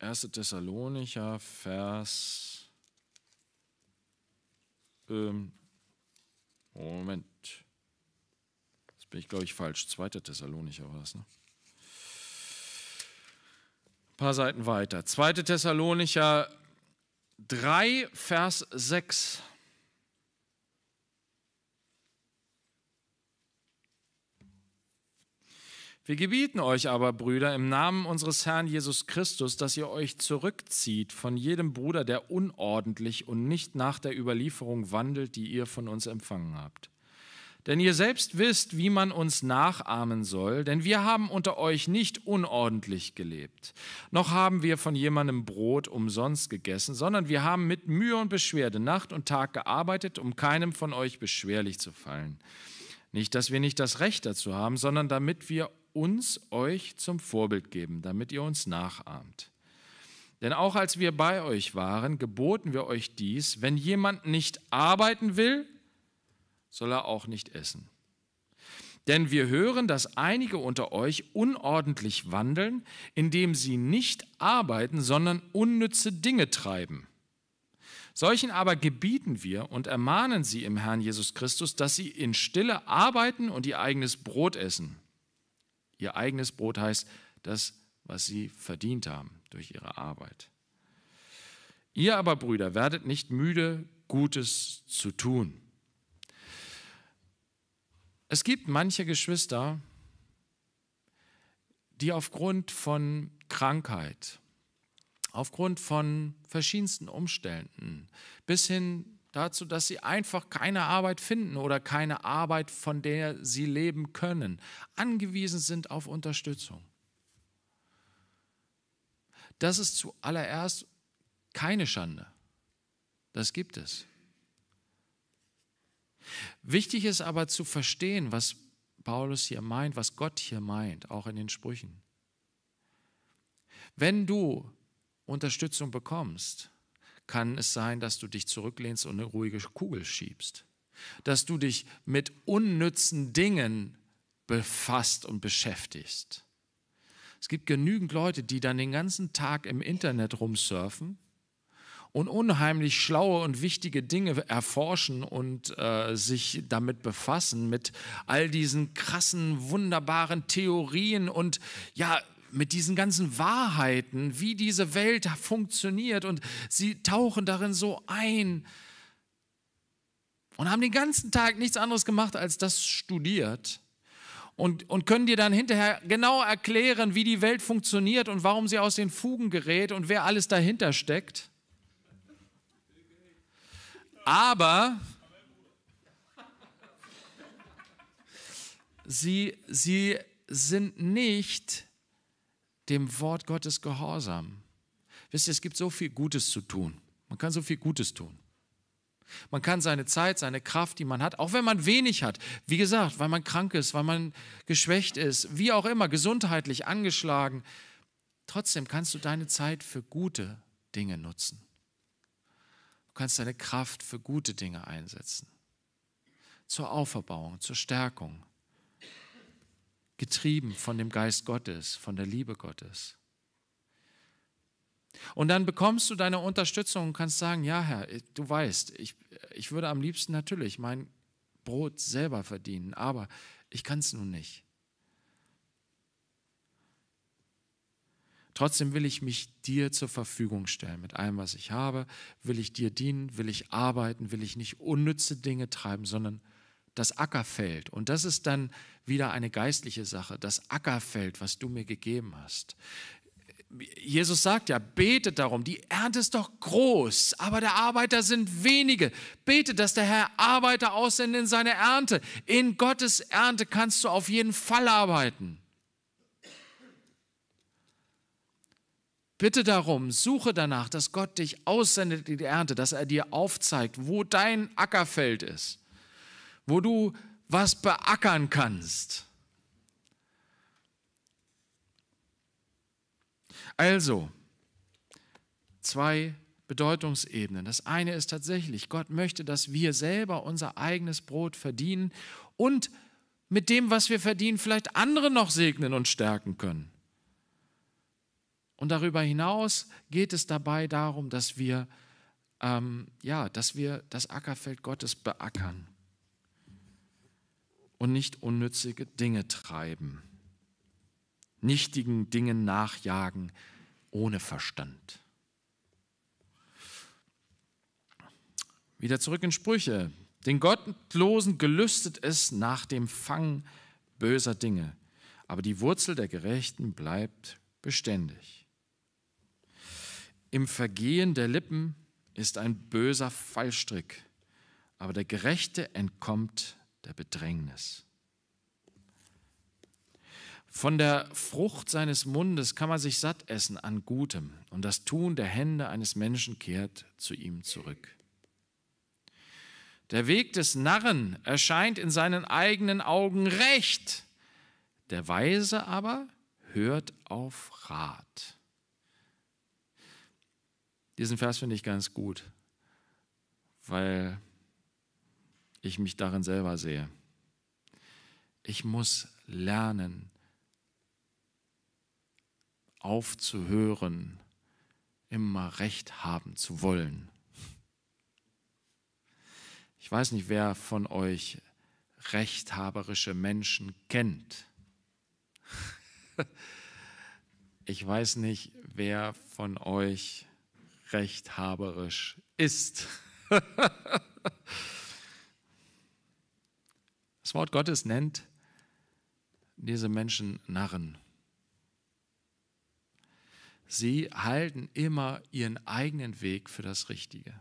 [SPEAKER 1] 1. Thessalonicher, Vers. Ähm, Moment. Jetzt bin ich, glaube ich, falsch. 2. Thessalonicher war das, ne? Ein paar Seiten weiter. 2. Thessalonicher 3, Vers 6. Wir gebieten euch aber, Brüder, im Namen unseres Herrn Jesus Christus, dass ihr euch zurückzieht von jedem Bruder, der unordentlich und nicht nach der Überlieferung wandelt, die ihr von uns empfangen habt. Denn ihr selbst wisst, wie man uns nachahmen soll, denn wir haben unter euch nicht unordentlich gelebt, noch haben wir von jemandem Brot umsonst gegessen, sondern wir haben mit Mühe und Beschwerde Nacht und Tag gearbeitet, um keinem von euch beschwerlich zu fallen. Nicht, dass wir nicht das Recht dazu haben, sondern damit wir uns euch zum Vorbild geben, damit ihr uns nachahmt. Denn auch als wir bei euch waren, geboten wir euch dies, wenn jemand nicht arbeiten will, soll er auch nicht essen. Denn wir hören, dass einige unter euch unordentlich wandeln, indem sie nicht arbeiten, sondern unnütze Dinge treiben. Solchen aber gebieten wir und ermahnen sie im Herrn Jesus Christus, dass sie in Stille arbeiten und ihr eigenes Brot essen. Ihr eigenes Brot heißt das, was sie verdient haben durch ihre Arbeit. Ihr aber, Brüder, werdet nicht müde, Gutes zu tun. Es gibt manche Geschwister, die aufgrund von Krankheit, aufgrund von verschiedensten Umständen bis hin dazu, dass sie einfach keine Arbeit finden oder keine Arbeit, von der sie leben können, angewiesen sind auf Unterstützung. Das ist zuallererst keine Schande. Das gibt es. Wichtig ist aber zu verstehen, was Paulus hier meint, was Gott hier meint, auch in den Sprüchen. Wenn du Unterstützung bekommst, kann es sein, dass du dich zurücklehnst und eine ruhige Kugel schiebst. Dass du dich mit unnützen Dingen befasst und beschäftigst. Es gibt genügend Leute, die dann den ganzen Tag im Internet rumsurfen und unheimlich schlaue und wichtige Dinge erforschen und äh, sich damit befassen, mit all diesen krassen, wunderbaren Theorien und ja, mit diesen ganzen Wahrheiten, wie diese Welt funktioniert und sie tauchen darin so ein und haben den ganzen Tag nichts anderes gemacht, als das studiert und, und können dir dann hinterher genau erklären, wie die Welt funktioniert und warum sie aus den Fugen gerät und wer alles dahinter steckt. Aber sie, sie sind nicht dem Wort Gottes gehorsam. Wisst ihr, es gibt so viel Gutes zu tun. Man kann so viel Gutes tun. Man kann seine Zeit, seine Kraft, die man hat, auch wenn man wenig hat, wie gesagt, weil man krank ist, weil man geschwächt ist, wie auch immer, gesundheitlich angeschlagen, trotzdem kannst du deine Zeit für gute Dinge nutzen. Du kannst deine Kraft für gute Dinge einsetzen. Zur Auferbauung, zur Stärkung, getrieben von dem Geist Gottes, von der Liebe Gottes. Und dann bekommst du deine Unterstützung und kannst sagen, ja Herr, du weißt, ich, ich würde am liebsten natürlich mein Brot selber verdienen, aber ich kann es nun nicht. Trotzdem will ich mich dir zur Verfügung stellen mit allem, was ich habe. Will ich dir dienen, will ich arbeiten, will ich nicht unnütze Dinge treiben, sondern das Ackerfeld. Und das ist dann wieder eine geistliche Sache, das Ackerfeld, was du mir gegeben hast. Jesus sagt ja, betet darum, die Ernte ist doch groß, aber der Arbeiter sind wenige. Betet, dass der Herr Arbeiter aussendet in seine Ernte. In Gottes Ernte kannst du auf jeden Fall arbeiten. Bitte darum, suche danach, dass Gott dich aussendet in die Ernte, dass er dir aufzeigt, wo dein Ackerfeld ist wo du was beackern kannst. Also, zwei Bedeutungsebenen. Das eine ist tatsächlich, Gott möchte, dass wir selber unser eigenes Brot verdienen und mit dem, was wir verdienen, vielleicht andere noch segnen und stärken können. Und darüber hinaus geht es dabei darum, dass wir, ähm, ja, dass wir das Ackerfeld Gottes beackern und nicht unnützige Dinge treiben, nichtigen Dingen nachjagen ohne Verstand. Wieder zurück in Sprüche. Den Gottlosen gelüstet es nach dem Fang böser Dinge, aber die Wurzel der Gerechten bleibt beständig. Im Vergehen der Lippen ist ein böser Fallstrick, aber der Gerechte entkommt der Bedrängnis. Von der Frucht seines Mundes kann man sich satt essen an Gutem, und das Tun der Hände eines Menschen kehrt zu ihm zurück. Der Weg des Narren erscheint in seinen eigenen Augen recht, der Weise aber hört auf Rat. Diesen Vers finde ich ganz gut, weil ich mich darin selber sehe. Ich muss lernen, aufzuhören, immer Recht haben zu wollen. Ich weiß nicht, wer von euch rechthaberische Menschen kennt. Ich weiß nicht, wer von euch rechthaberisch ist. Das Wort Gottes nennt diese Menschen Narren. Sie halten immer ihren eigenen Weg für das Richtige.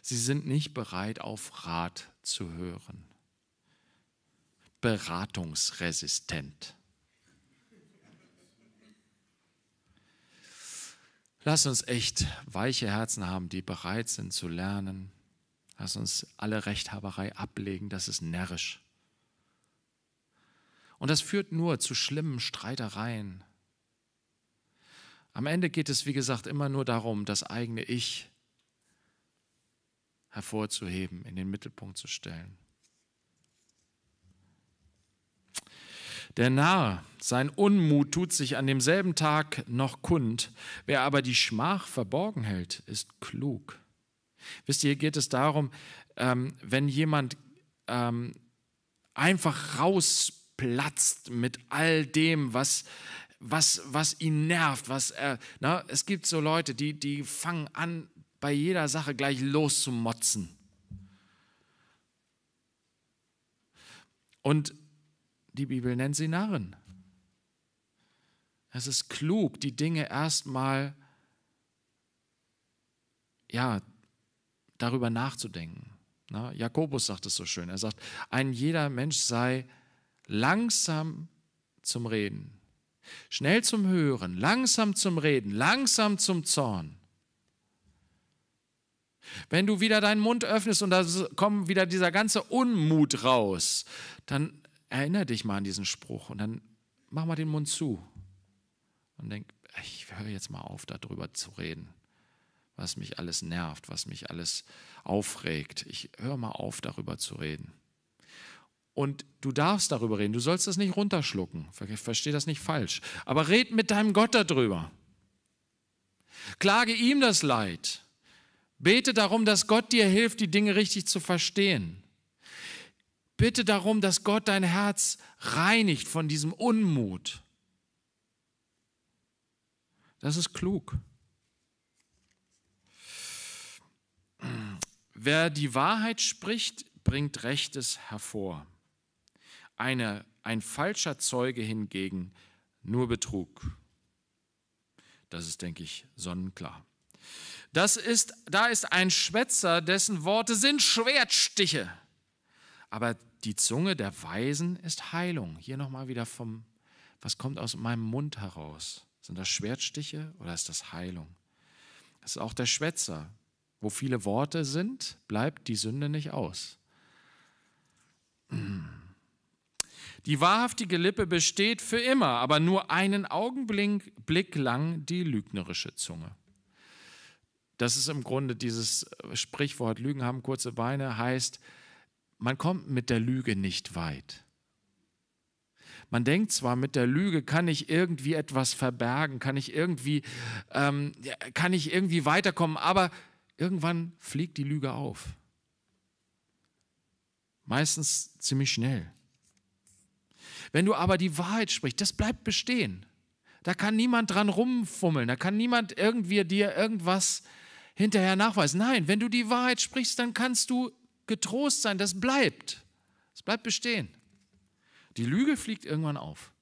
[SPEAKER 1] Sie sind nicht bereit, auf Rat zu hören. Beratungsresistent. Lass uns echt weiche Herzen haben, die bereit sind zu lernen, Lass uns alle Rechthaberei ablegen, das ist närrisch. Und das führt nur zu schlimmen Streitereien. Am Ende geht es, wie gesagt, immer nur darum, das eigene Ich hervorzuheben, in den Mittelpunkt zu stellen. Der Narr, sein Unmut tut sich an demselben Tag noch kund. Wer aber die Schmach verborgen hält, ist klug. Wisst ihr, hier geht es darum, ähm, wenn jemand ähm, einfach rausplatzt mit all dem, was, was, was ihn nervt, was er, na, es gibt so Leute, die, die fangen an, bei jeder Sache gleich loszumotzen. Und die Bibel nennt sie Narren. Es ist klug, die Dinge erstmal ja, darüber nachzudenken. Na, Jakobus sagt es so schön. Er sagt, ein jeder Mensch sei langsam zum Reden, schnell zum Hören, langsam zum Reden, langsam zum Zorn. Wenn du wieder deinen Mund öffnest und da kommt wieder dieser ganze Unmut raus, dann erinnere dich mal an diesen Spruch und dann mach mal den Mund zu und denk, ich höre jetzt mal auf, darüber zu reden was mich alles nervt, was mich alles aufregt. Ich höre mal auf, darüber zu reden. Und du darfst darüber reden. Du sollst das nicht runterschlucken. Ich Verstehe das nicht falsch. Aber red mit deinem Gott darüber. Klage ihm das Leid. Bete darum, dass Gott dir hilft, die Dinge richtig zu verstehen. Bitte darum, dass Gott dein Herz reinigt von diesem Unmut. Das ist klug. Wer die Wahrheit spricht, bringt Rechtes hervor. Eine, ein falscher Zeuge hingegen nur Betrug. Das ist, denke ich, sonnenklar. Das ist, da ist ein Schwätzer, dessen Worte sind Schwertstiche. Aber die Zunge der Weisen ist Heilung. Hier nochmal wieder vom, was kommt aus meinem Mund heraus? Sind das Schwertstiche oder ist das Heilung? Das ist auch der Schwätzer. Wo viele Worte sind, bleibt die Sünde nicht aus. Die wahrhaftige Lippe besteht für immer, aber nur einen Augenblick lang die lügnerische Zunge. Das ist im Grunde dieses Sprichwort, Lügen haben kurze Beine, heißt, man kommt mit der Lüge nicht weit. Man denkt zwar, mit der Lüge kann ich irgendwie etwas verbergen, kann ich irgendwie, ähm, kann ich irgendwie weiterkommen, aber Irgendwann fliegt die Lüge auf. Meistens ziemlich schnell. Wenn du aber die Wahrheit sprichst, das bleibt bestehen. Da kann niemand dran rumfummeln, da kann niemand irgendwie dir irgendwas hinterher nachweisen. Nein, wenn du die Wahrheit sprichst, dann kannst du getrost sein, das bleibt. Es bleibt bestehen. Die Lüge fliegt irgendwann auf.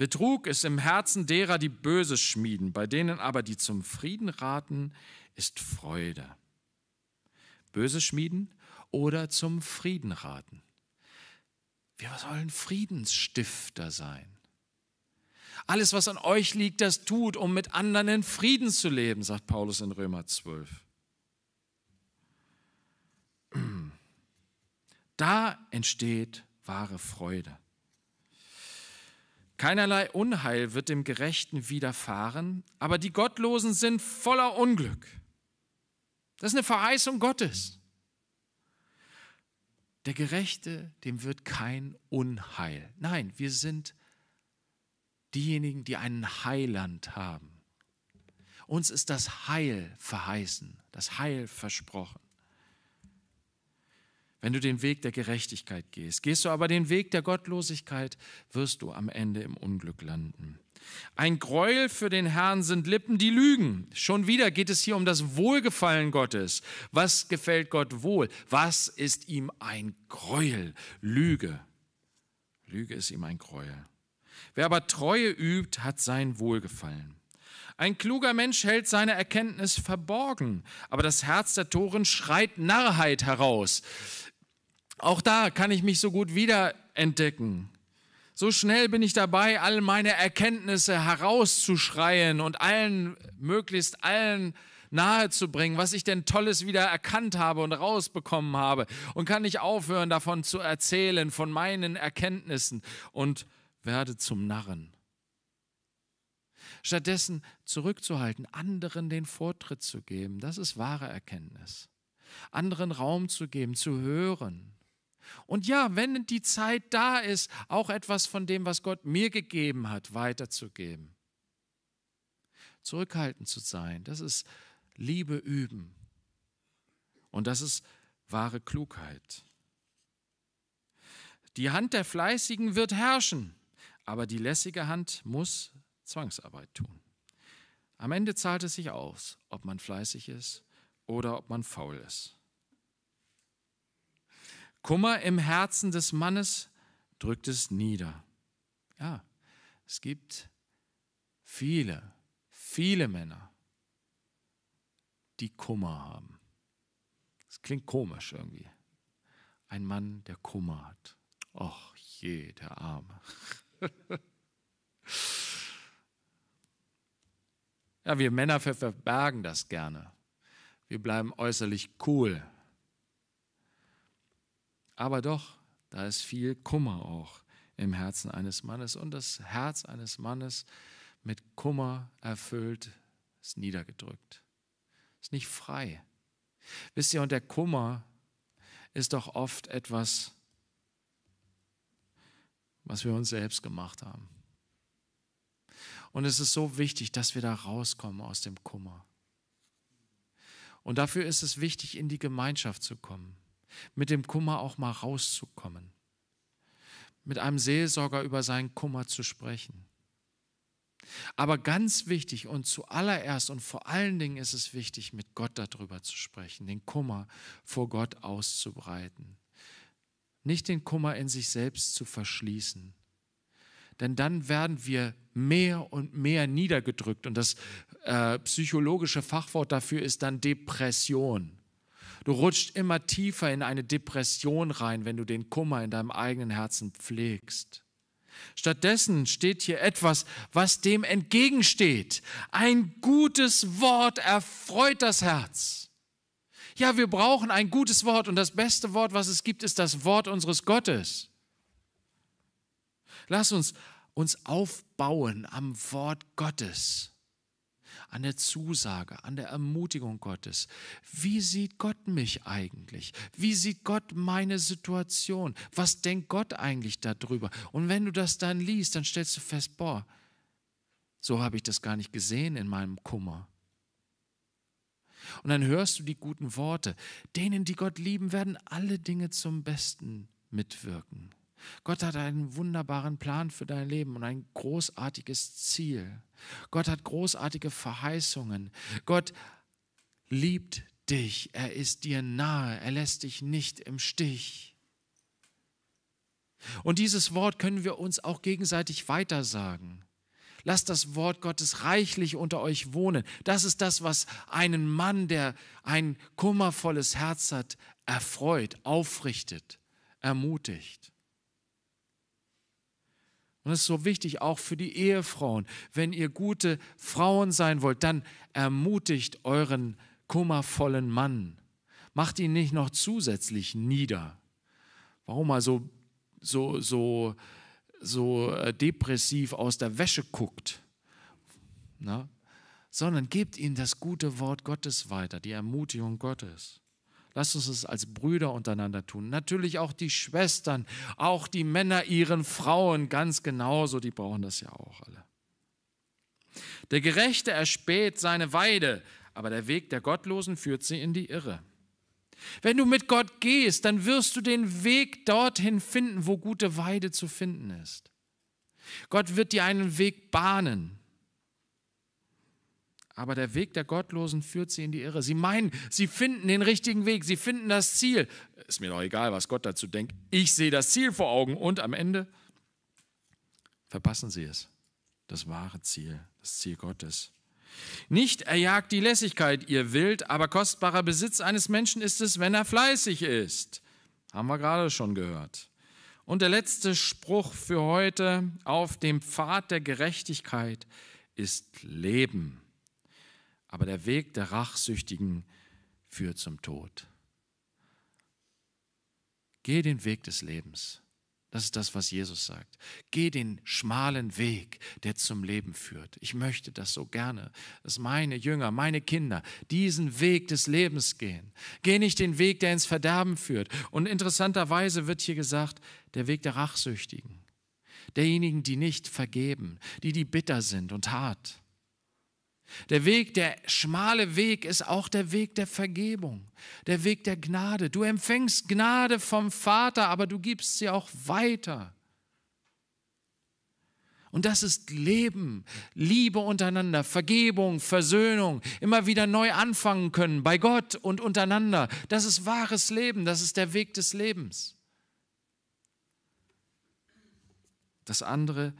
[SPEAKER 1] Betrug ist im Herzen derer, die Böses schmieden, bei denen aber, die zum Frieden raten, ist Freude. Böses schmieden oder zum Frieden raten. Wir sollen Friedensstifter sein. Alles, was an euch liegt, das tut, um mit anderen in Frieden zu leben, sagt Paulus in Römer 12. Da entsteht wahre Freude. Keinerlei Unheil wird dem Gerechten widerfahren, aber die Gottlosen sind voller Unglück. Das ist eine Verheißung Gottes. Der Gerechte, dem wird kein Unheil. Nein, wir sind diejenigen, die einen Heiland haben. Uns ist das Heil verheißen, das Heil versprochen wenn du den Weg der Gerechtigkeit gehst. Gehst du aber den Weg der Gottlosigkeit, wirst du am Ende im Unglück landen. Ein Gräuel für den Herrn sind Lippen, die lügen. Schon wieder geht es hier um das Wohlgefallen Gottes. Was gefällt Gott wohl? Was ist ihm ein Gräuel? Lüge. Lüge ist ihm ein Gräuel. Wer aber Treue übt, hat sein Wohlgefallen. Ein kluger Mensch hält seine Erkenntnis verborgen, aber das Herz der Toren schreit Narrheit heraus. Auch da kann ich mich so gut wiederentdecken. So schnell bin ich dabei, all meine Erkenntnisse herauszuschreien und allen, möglichst allen nahezubringen, was ich denn Tolles wieder erkannt habe und rausbekommen habe. Und kann nicht aufhören, davon zu erzählen, von meinen Erkenntnissen und werde zum Narren. Stattdessen zurückzuhalten, anderen den Vortritt zu geben, das ist wahre Erkenntnis. Anderen Raum zu geben, zu hören, und ja, wenn die Zeit da ist, auch etwas von dem, was Gott mir gegeben hat, weiterzugeben. Zurückhaltend zu sein, das ist Liebe üben. Und das ist wahre Klugheit. Die Hand der Fleißigen wird herrschen, aber die lässige Hand muss Zwangsarbeit tun. Am Ende zahlt es sich aus, ob man fleißig ist oder ob man faul ist. Kummer im Herzen des Mannes drückt es nieder. Ja, es gibt viele, viele Männer, die Kummer haben. Das klingt komisch irgendwie. Ein Mann, der Kummer hat. Och je, der Arme. ja, wir Männer verbergen das gerne. Wir bleiben äußerlich cool, aber doch, da ist viel Kummer auch im Herzen eines Mannes. Und das Herz eines Mannes mit Kummer erfüllt ist niedergedrückt, ist nicht frei. Wisst ihr, und der Kummer ist doch oft etwas, was wir uns selbst gemacht haben. Und es ist so wichtig, dass wir da rauskommen aus dem Kummer. Und dafür ist es wichtig, in die Gemeinschaft zu kommen mit dem Kummer auch mal rauszukommen, mit einem Seelsorger über seinen Kummer zu sprechen. Aber ganz wichtig und zuallererst und vor allen Dingen ist es wichtig, mit Gott darüber zu sprechen, den Kummer vor Gott auszubreiten. Nicht den Kummer in sich selbst zu verschließen. Denn dann werden wir mehr und mehr niedergedrückt. Und das äh, psychologische Fachwort dafür ist dann Depression. Du rutscht immer tiefer in eine Depression rein, wenn du den Kummer in deinem eigenen Herzen pflegst. Stattdessen steht hier etwas, was dem entgegensteht. Ein gutes Wort erfreut das Herz. Ja, wir brauchen ein gutes Wort und das beste Wort, was es gibt, ist das Wort unseres Gottes. Lass uns uns aufbauen am Wort Gottes an der Zusage, an der Ermutigung Gottes. Wie sieht Gott mich eigentlich? Wie sieht Gott meine Situation? Was denkt Gott eigentlich darüber? Und wenn du das dann liest, dann stellst du fest, boah, so habe ich das gar nicht gesehen in meinem Kummer. Und dann hörst du die guten Worte. Denen, die Gott lieben, werden alle Dinge zum Besten mitwirken. Gott hat einen wunderbaren Plan für dein Leben und ein großartiges Ziel. Gott hat großartige Verheißungen. Gott liebt dich. Er ist dir nahe. Er lässt dich nicht im Stich. Und dieses Wort können wir uns auch gegenseitig weitersagen. Lasst das Wort Gottes reichlich unter euch wohnen. Das ist das, was einen Mann, der ein kummervolles Herz hat, erfreut, aufrichtet, ermutigt. Und das ist so wichtig auch für die Ehefrauen. Wenn ihr gute Frauen sein wollt, dann ermutigt euren kummervollen Mann. Macht ihn nicht noch zusätzlich nieder. Warum er so, so, so, so äh, depressiv aus der Wäsche guckt. Na? Ne? Sondern gebt ihm das gute Wort Gottes weiter, die Ermutigung Gottes. Lasst uns es als Brüder untereinander tun. Natürlich auch die Schwestern, auch die Männer ihren Frauen ganz genauso, die brauchen das ja auch alle. Der Gerechte erspäht seine Weide, aber der Weg der Gottlosen führt sie in die Irre. Wenn du mit Gott gehst, dann wirst du den Weg dorthin finden, wo gute Weide zu finden ist. Gott wird dir einen Weg bahnen. Aber der Weg der Gottlosen führt sie in die Irre. Sie meinen, sie finden den richtigen Weg, sie finden das Ziel. Ist mir doch egal, was Gott dazu denkt. Ich sehe das Ziel vor Augen und am Ende verpassen sie es. Das wahre Ziel, das Ziel Gottes. Nicht erjagt die Lässigkeit ihr Wild, aber kostbarer Besitz eines Menschen ist es, wenn er fleißig ist. Haben wir gerade schon gehört. Und der letzte Spruch für heute, auf dem Pfad der Gerechtigkeit ist Leben aber der Weg der Rachsüchtigen führt zum Tod. Geh den Weg des Lebens. Das ist das, was Jesus sagt. Geh den schmalen Weg, der zum Leben führt. Ich möchte das so gerne, dass meine Jünger, meine Kinder diesen Weg des Lebens gehen. Geh nicht den Weg, der ins Verderben führt. Und interessanterweise wird hier gesagt, der Weg der Rachsüchtigen, derjenigen, die nicht vergeben, die, die bitter sind und hart. Der Weg, der schmale Weg ist auch der Weg der Vergebung, der Weg der Gnade. Du empfängst Gnade vom Vater, aber du gibst sie auch weiter. Und das ist Leben, Liebe untereinander, Vergebung, Versöhnung, immer wieder neu anfangen können bei Gott und untereinander. Das ist wahres Leben, das ist der Weg des Lebens. Das andere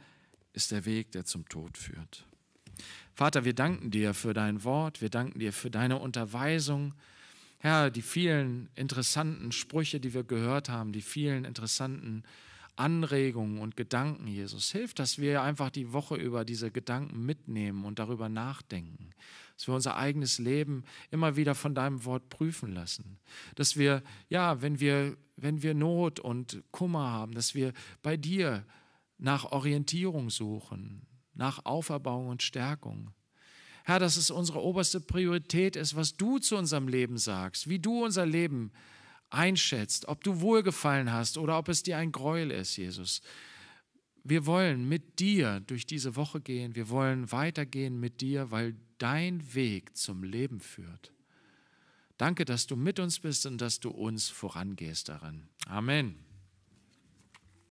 [SPEAKER 1] ist der Weg, der zum Tod führt. Vater, wir danken dir für dein Wort, wir danken dir für deine Unterweisung. Herr, die vielen interessanten Sprüche, die wir gehört haben, die vielen interessanten Anregungen und Gedanken, Jesus. Hilf, dass wir einfach die Woche über diese Gedanken mitnehmen und darüber nachdenken. Dass wir unser eigenes Leben immer wieder von deinem Wort prüfen lassen. Dass wir, ja, wenn wir, wenn wir Not und Kummer haben, dass wir bei dir nach Orientierung suchen, nach Auferbauung und Stärkung. Herr, dass es unsere oberste Priorität ist, was du zu unserem Leben sagst, wie du unser Leben einschätzt, ob du wohlgefallen hast oder ob es dir ein Gräuel ist, Jesus. Wir wollen mit dir durch diese Woche gehen, wir wollen weitergehen mit dir, weil dein Weg zum Leben führt. Danke, dass du mit uns bist und dass du uns vorangehst darin. Amen.